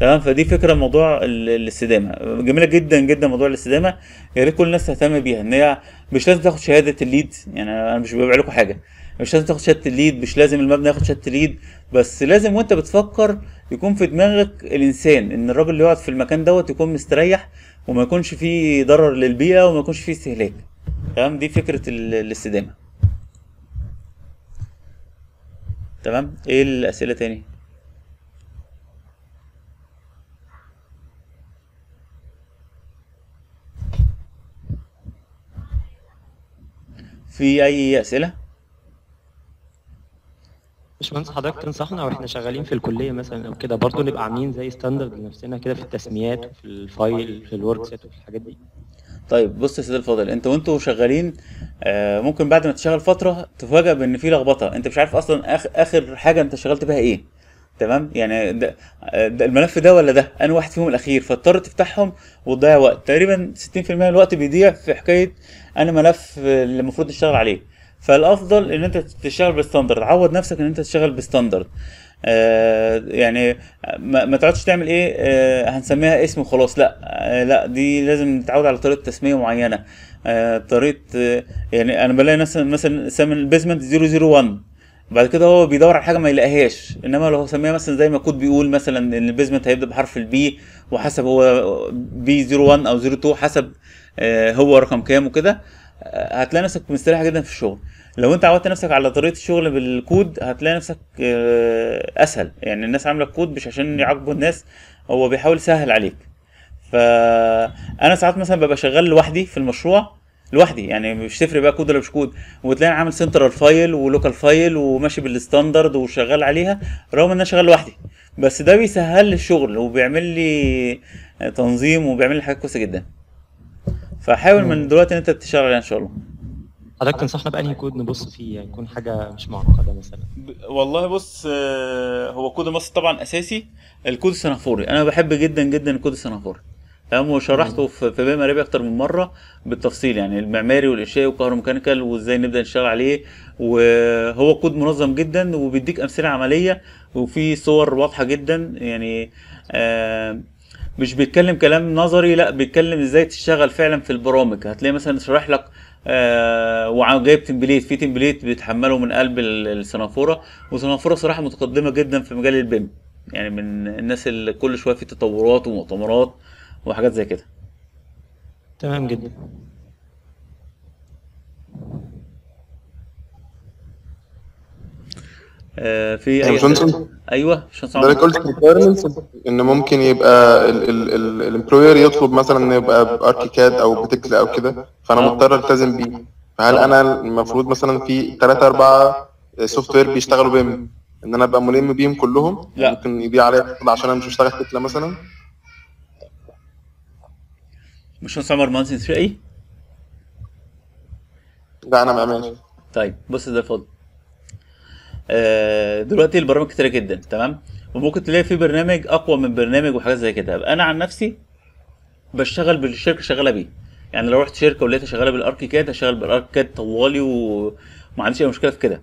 تمام فدي فكره موضوع الاستدامه جميله جدا جدا موضوع الاستدامه يا ريت كل الناس تهتم بيها ان هي مش لازم تاخد شهاده الليد يعني انا مش ببيع لكم حاجه مش لازم تاخد شات ليد مش لازم المبنى ياخد شات ليد بس لازم وانت بتفكر يكون في دماغك الانسان ان الراجل اللي يقعد في المكان دوت يكون مستريح وما يكونش فيه ضرر للبيئه وما يكونش فيه استهلاك تمام دي فكره الاستدامه تمام ايه الاسئله تاني في اي اسئله باشمهندس حضرتك تنصحنا واحنا شغالين في الكليه مثلا او كده برضه نبقى عاملين زي ستاندرد لنفسنا كده في التسميات وفي الفايل في الورك سيت وفي الحاجات دي طيب بص يا سيدي الفاضل انت وانتوا شغالين آه، ممكن بعد ما تشتغل فتره تفاجئ بان في لخبطه انت مش عارف اصلا اخر حاجه انت اشتغلت بها ايه تمام يعني ده, آه، ده الملف ده ولا ده انا واحد فيهم الاخير فاضطر تفتحهم وتضيع وقت تقريبا 60% من الوقت بيضيع في حكايه انا ملف اللي المفروض اشتغل عليه فالافضل ان انت تشتغل بالستاندرد عود نفسك ان انت تشتغل بالستاندرد آه يعني ما, ما تقعدش تعمل ايه آه هنسميها اسم وخلاص لا آه لا دي لازم نتعود على طريقه تسميه معينه آه طريقه آه يعني انا بلاقي ناس مثلا سامي البيزمنت 001 بعد كده هو بيدور على حاجه ما يلاقيهاش انما لو سميها مثلا زي ما كود بيقول مثلا ان البيزمنت هيبدا بحرف البي وحسب هو بي 01 او 02 حسب آه هو رقم كام وكده هتلاقي نفسك مستريح جدا في الشغل لو انت عودت نفسك على طريقه الشغل بالكود هتلاقي نفسك آه، اسهل يعني الناس عامله كود مش عشان يعاقبوا الناس هو بيحاول يسهل عليك فانا ساعات مثلا ببقى شغال لوحدي في المشروع لوحدي يعني مش تفرق بقى كود ولا مش كود وتلاقيني عامل سنترال فايل ولوكال فايل وماشي بالستاندرد وشغال عليها رغم ان انا شغال لوحدي بس ده بيسهل لي الشغل وبيعمل لي تنظيم وبيعمل لي حاجات كويسه جدا فحاول من دلوقتي ان انت تشتغل عليها يعني ان شاء الله حضرتك تنصحنا بانهي كود نبص فيه يعني يكون حاجه مش معقده مثلا والله بص آه، هو كود مصر طبعا اساسي الكود السنافوري انا بحب جدا جدا الكود السنافوري تمام وشرحته في بما ربي اكتر من مره بالتفصيل يعني المعماري والاشياء والكهروميكانيكال وازاي نبدا نشتغل عليه وهو كود منظم جدا وبيديك امثله عمليه وفي صور واضحه جدا يعني آه مش بيتكلم كلام نظري لا بيتكلم ازاي تشتغل فعلا في البرامج هتلاقي مثلا شرح لك آه وجايب تمبليت في تمبليت بيتحمله من قلب السنافوره وسنافوره صراحه متقدمه جدا في مجال البيم يعني من الناس اللي كل شويه في تطورات ومؤتمرات وحاجات زي كده تمام جدا آه في اي أيوة، ايوه مش صعب ده قلت ريكويرمنتس ان ممكن يبقى الامبلوير يطلب مثلا ان يبقى باركيكاد او بتكل او كده فانا أوه. مضطر التزم بيه فهل آه. انا المفروض مثلا في ثلاثه اربعه سوفت وير بيشتغلوا بيم ان انا ابقى ملم بيهم كلهم لا. ممكن يضيع عليا عشان انا مش بشتغل تكله مثلا مش عمر مانسين في اي؟ لا انا ما ماشي طيب بص ده فاضي آه، دلوقتي البرامج كتيره جدا تمام وممكن تلاقي في برنامج اقوى من برنامج وحاجات زي كده انا عن نفسي بشتغل بالشركه شغاله بيه يعني لو رحت شركه ولقيتها شغاله كاد هشتغل كاد طوالي وما عنديش اي مشكله في كده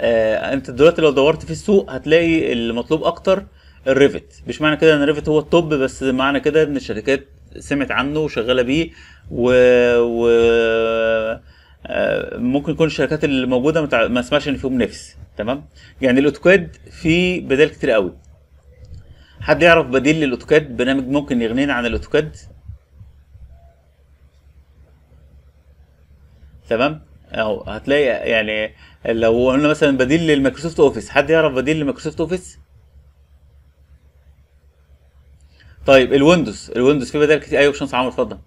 آه انت دلوقتي لو دورت في السوق هتلاقي المطلوب اكتر الريفت مش معنى كده ان الريفت هو التوب بس معنى كده ان الشركات سمعت عنه وشغاله بيه و... و... آه، ممكن يكون الشركات اللي موجوده ما اسمعش ان فيهم نفس تمام يعني الاوتوكاد فيه بدائل كتير قوي حد يعرف بديل للاوتوكاد برنامج ممكن يغنينا عن الاوتوكاد تمام اهو هتلاقي يعني لو قلنا مثلا بديل للمايكروسوفت اوفيس حد يعرف بديل للمايكروسوفت اوفيس طيب الويندوز الويندوز فيه بدائل كتير اي اوبشنز عمرو اتفضل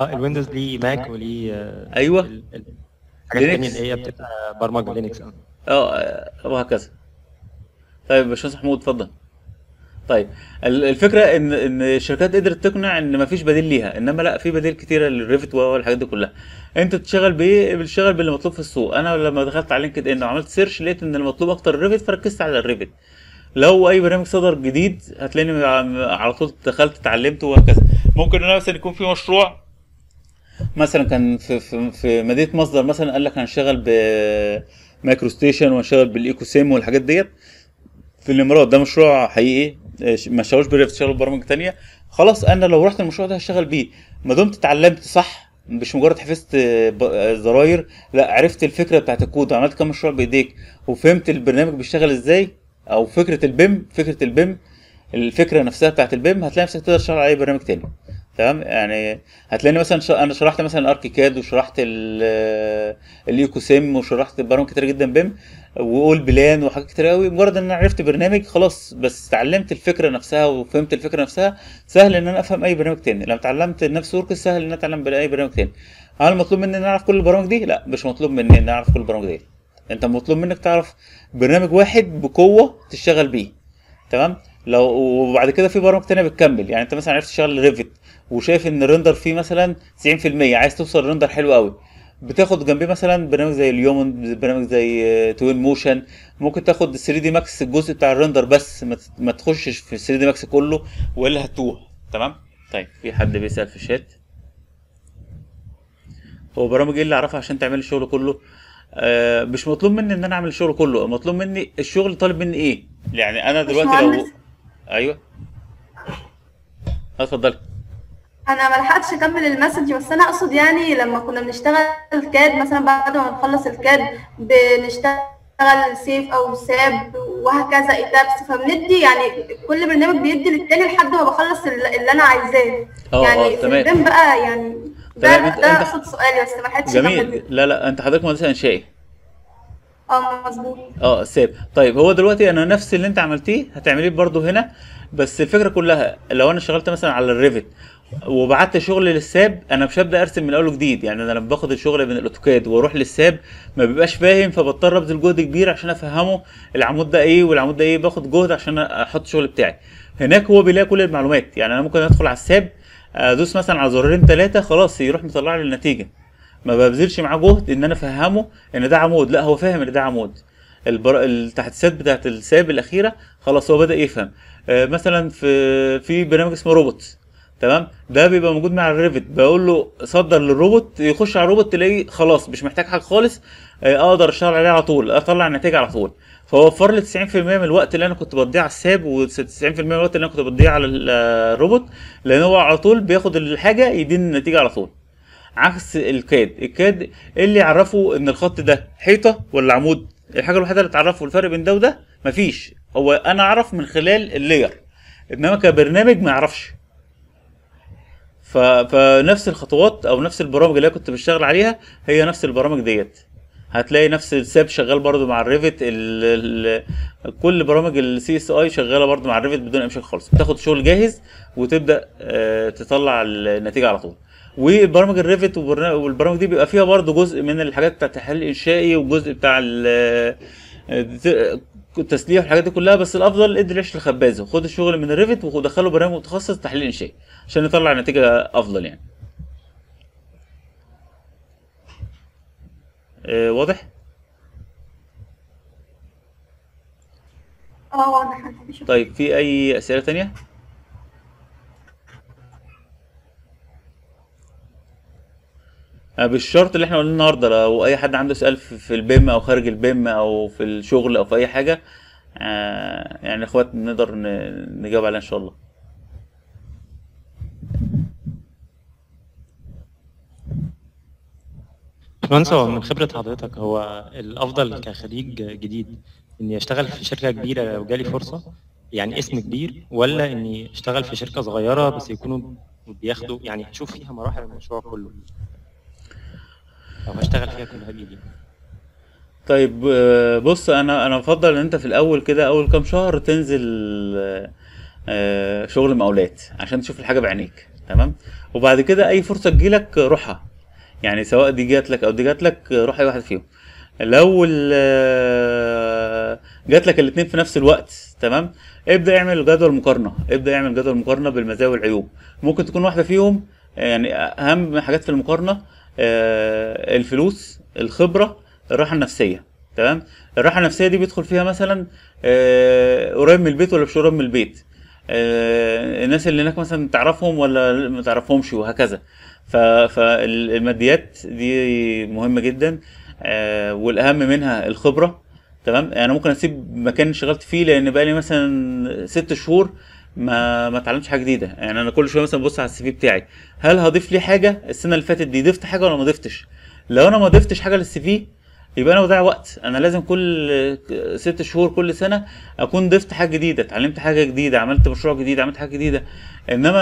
اه الويندوز ليه ماك وليه آه، ايوه الحاجات الثانيه اللي هي بتبقى برمجه لينكس اه اه وهكذا طيب باشمهندس محمود اتفضل طيب الفكره ان ان الشركات قدرت تقنع ان مفيش بديل ليها انما لا في بديل كتيره للريفت والحاجات دي كلها انت بتشتغل بايه بتشتغل باللي مطلوب في السوق انا لما دخلت على لينكد ان وعملت سيرش لقيت ان المطلوب اكتر الريفت فركزت على الريفت لو اي برنامج صدر جديد هتلاقيني على طول دخلت اتعلمته وهكذا ممكن انا مثلا يكون في مشروع مثلا كان في في, في مدينه مصدر مثلا قال لك هنشتغل بمايكرو ستيشن وهنشتغل بالايكو سيم والحاجات ديت في الامارات ده مشروع حقيقي آه، ما اشتغلوش بريفت اشتغلوا ببرامج تانية خلاص انا لو رحت المشروع ده هشتغل بيه ما دمت اتعلمت صح مش مجرد حفظت آه، آه، زراير لا عرفت الفكره بتاعت الكود وعملت كام مشروع بايديك وفهمت البرنامج بيشتغل ازاي او فكره البيم فكره البيم الفكره نفسها بتاعت البيم هتلاقي نفسك تقدر تشتغل على اي برنامج تاني تمام يعني هتلاقيني مثلا انا شرحت مثلا اركيكاد وشرحت اليوكو سيم وشرحت برامج كتير جدا بيم وقول بلان وحاجات كتير قوي مجرد ان انا عرفت برنامج خلاص بس اتعلمت الفكره نفسها وفهمت الفكره نفسها سهل ان انا افهم اي برنامج تاني لما اتعلمت نفس ورك سهل ان انا اتعلم اي برنامج تاني هل مطلوب مني ان اعرف كل البرامج دي لا مش مطلوب مني ان اعرف كل البرامج دي انت مطلوب منك تعرف برنامج واحد بقوه تشتغل بيه تمام لو وبعد كده في برامج تانية بتكمل يعني انت مثلا عرفت تشتغل ريفت وشايف ان الريندر فيه مثلا 90% عايز توصل ريندر حلو قوي بتاخد جنبيه مثلا برنامج زي اليومن برنامج زي توين موشن ممكن تاخد 3 دي ماكس الجزء بتاع الريندر بس ما تخشش في 3 دي ماكس كله والا هتوه تمام طيب في حد بيسال في الشات هو برامج ايه اللي اعرفها عشان تعمل الشغل كله آه مش مطلوب مني ان انا اعمل الشغل كله مطلوب مني الشغل طالب مني ايه يعني انا دلوقتي لو ايوه اتفضلي انا ما لحقتش اكمل المسج بس انا اقصد يعني لما كنا بنشتغل كاد مثلا بعد ما نخلص الكاد بنشتغل سيف او ساب وهكذا ايتابس فبندي يعني كل برنامج بيدي للتاني لحد ما بخلص اللي انا عايزاه آه، يعني آه، تمام بقى يعني ده تمام انت اقصد سؤالي بس ما لحقتش جميل لا لا انت حضرتك مهندس انشائي اه مظبوط اه سيب طيب هو دلوقتي انا نفس اللي انت عملتيه هتعمليه برضه هنا بس الفكره كلها لو انا اشتغلت مثلا على الريفت وبعت شغل للساب انا مش هبدا ارسم من اول وجديد يعني انا لما باخد الشغل من الاوتوكاد واروح للساب ما بيبقاش فاهم فبضطر ابذل جهد كبير عشان افهمه العمود ده ايه والعمود ده ايه باخد جهد عشان احط الشغل بتاعي هناك هو بيلاقي كل المعلومات يعني انا ممكن ادخل على الساب ادوس مثلا على زرارين ثلاثه خلاص يروح مطلع لي النتيجه ما ببذلش معاه جهد ان انا افهمه ان ده عمود لا هو فاهم ان ده عمود البر... التحديثات بتاعت الساب الاخيره خلاص هو بدا يفهم آه، مثلا في في برنامج اسمه روبوت تمام ده بيبقى موجود مع الريفت بقول له صدر للروبوت يخش على الروبوت تلاقيه خلاص مش محتاج حاجه خالص آه، اقدر اشتغل عليه على طول اطلع النتائج على طول فوفر لي 90% من الوقت اللي انا كنت بضيعه على الساب و90% من الوقت اللي انا كنت بضيعه على الروبوت آه، لان هو على طول بياخد الحاجه يديني النتيجه على طول عكس الكاد الكاد اللي يعرفه ان الخط ده حيطه ولا عمود الحاجه الوحيده اللي تعرفه الفرق بين ده وده مفيش هو انا اعرف من خلال اللاير انما كبرنامج ما يعرفش فنفس الخطوات او نفس البرامج اللي كنت بشتغل عليها هي نفس البرامج ديت هتلاقي نفس الساب شغال برضو مع الريفت الـ الـ كل برامج السي اس اي شغاله برضو مع الريفت بدون اي مشاكل خالص بتاخد شغل جاهز وتبدا آه، تطلع النتيجه على طول وبرامج الريفت والبرامج دي بيبقى فيها برضو جزء من الحاجات بتاعت التحليل الانشائي والجزء بتاع آه، التسليح والحاجات دي كلها بس الافضل ادي العيش للخبازه خد الشغل من الريفت ودخله برنامج متخصص تحليل انشائي عشان نطلع نتيجه افضل يعني آه واضح اه واضح طيب في اي اسئله تانية؟ آه، بالشرط اللي احنا قلناه النهارده لو اي حد عنده سؤال في البيم او خارج البيم او في الشغل او في اي حاجه آه، يعني اخوات نقدر نجاوب عليها ان شاء الله باشمهندس هو من خبره حضرتك هو الافضل كخريج جديد اني اشتغل في شركه كبيره لو جالي فرصه يعني اسم كبير ولا اني اشتغل في شركه صغيره بس يكونوا بياخدوا يعني أشوف فيها مراحل المشروع كله او فيها كلها بايدي طيب آه، بص انا انا بفضل ان انت في الاول كده اول كام شهر تنزل آه، آه، شغل مقاولات عشان تشوف الحاجه بعينيك تمام وبعد كده اي فرصه تجيلك روحها يعني سواء دي جات لك او دي جات لك روح اي واحد فيهم لو جات لك الاثنين في نفس الوقت تمام ابدا اعمل جدول مقارنه ابدا اعمل جدول مقارنه بالمزايا والعيوب ممكن تكون واحده فيهم يعني اهم حاجات في المقارنه آه، الفلوس الخبره الراحه النفسيه تمام الراحه النفسيه دي بيدخل فيها مثلا آه، قريب من البيت ولا مش قريب من البيت آه، الناس اللي هناك مثلا تعرفهم ولا ما تعرفهمش وهكذا فالماديات دي مهمه جدا والاهم منها الخبره تمام يعني انا ممكن اسيب مكان شغلت فيه لان بقى لي مثلا ست شهور ما ما اتعلمتش حاجه جديده يعني انا كل شويه مثلا ببص على السي في بتاعي هل هضيف ليه حاجه السنه اللي فاتت دي ضفت حاجه ولا ما ضفتش لو انا ما ضفتش حاجه للسي في يبقى انا بضيع وقت انا لازم كل ست شهور كل سنه اكون ضفت حاجه جديده اتعلمت حاجه جديده عملت مشروع جديد عملت حاجه جديده انما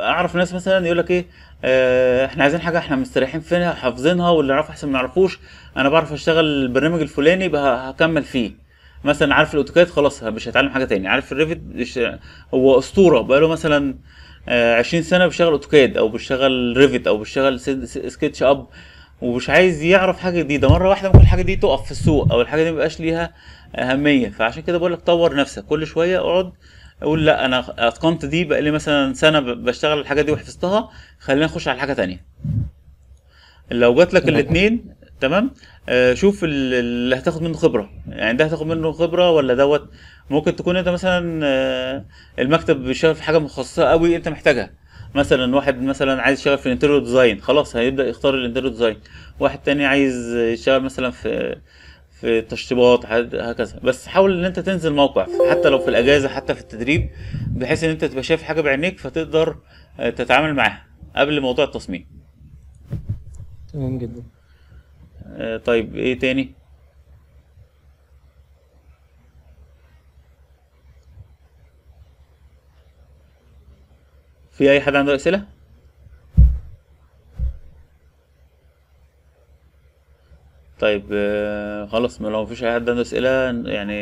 اعرف ناس مثلا يقول لك ايه آه، احنا عايزين حاجه احنا مستريحين فيها حافظينها واللي نعرفه احسن ما نعرفوش انا بعرف اشتغل البرنامج الفلاني هكمل فيه مثلا عارف الاوتوكاد خلاص مش هتعلم حاجه تاني عارف الريفت هو اسطوره بقاله مثلا آه، عشرين سنه بيشتغل اوتوكاد او بيشتغل ريفت او بيشتغل سكتش اب ومش عايز يعرف حاجه جديده مره واحده ممكن الحاجه دي تقف في السوق او الحاجه دي ميبقاش ليها اهميه فعشان كده بقول لك طور نفسك كل شويه اقعد اقول لا انا اتقنت دي بقى لي مثلا سنه بشتغل الحاجه دي وحفظتها خلينا نخش على حاجه تانية لو جات لك الاثنين تمام آه شوف اللي هتاخد منه خبره يعني ده هتاخد منه خبره ولا دوت ممكن تكون انت مثلا آه المكتب بيشتغل في حاجه مخصصه قوي انت محتاجها مثلا واحد مثلا عايز يشتغل في الانتيريو ديزاين خلاص هيبدا يختار الانتيريو ديزاين واحد تاني عايز يشتغل مثلا في في تشطيبات هكذا بس حاول ان انت تنزل موقع حتى لو في الاجازه حتى في التدريب بحيث ان انت تبقى شايف حاجه بعينيك فتقدر آه، تتعامل معاها قبل موضوع التصميم تمام جدا آه، طيب ايه تاني في اي حد عنده اسئله طيب آه، خلاص لو مفيش اي حد عنده اسئله يعني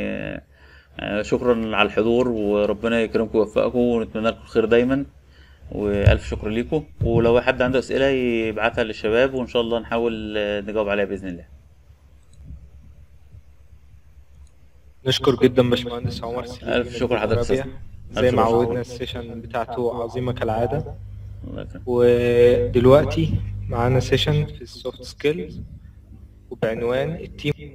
آه، شكرا على الحضور وربنا يكرمكم ويوفقكم ونتمنى لكم الخير دايما والف شكر ليكم ولو حد عنده اسئله يبعتها للشباب وان شاء الله نحاول نجاوب عليها باذن الله نشكر جدا باشمهندس عمر سليم الف شكر لحضرتك زي ما عودنا السيشن بتاعته عظيمه كالعاده ودلوقتي معانا سيشن في السوفت سكيلز وبعنوان التيم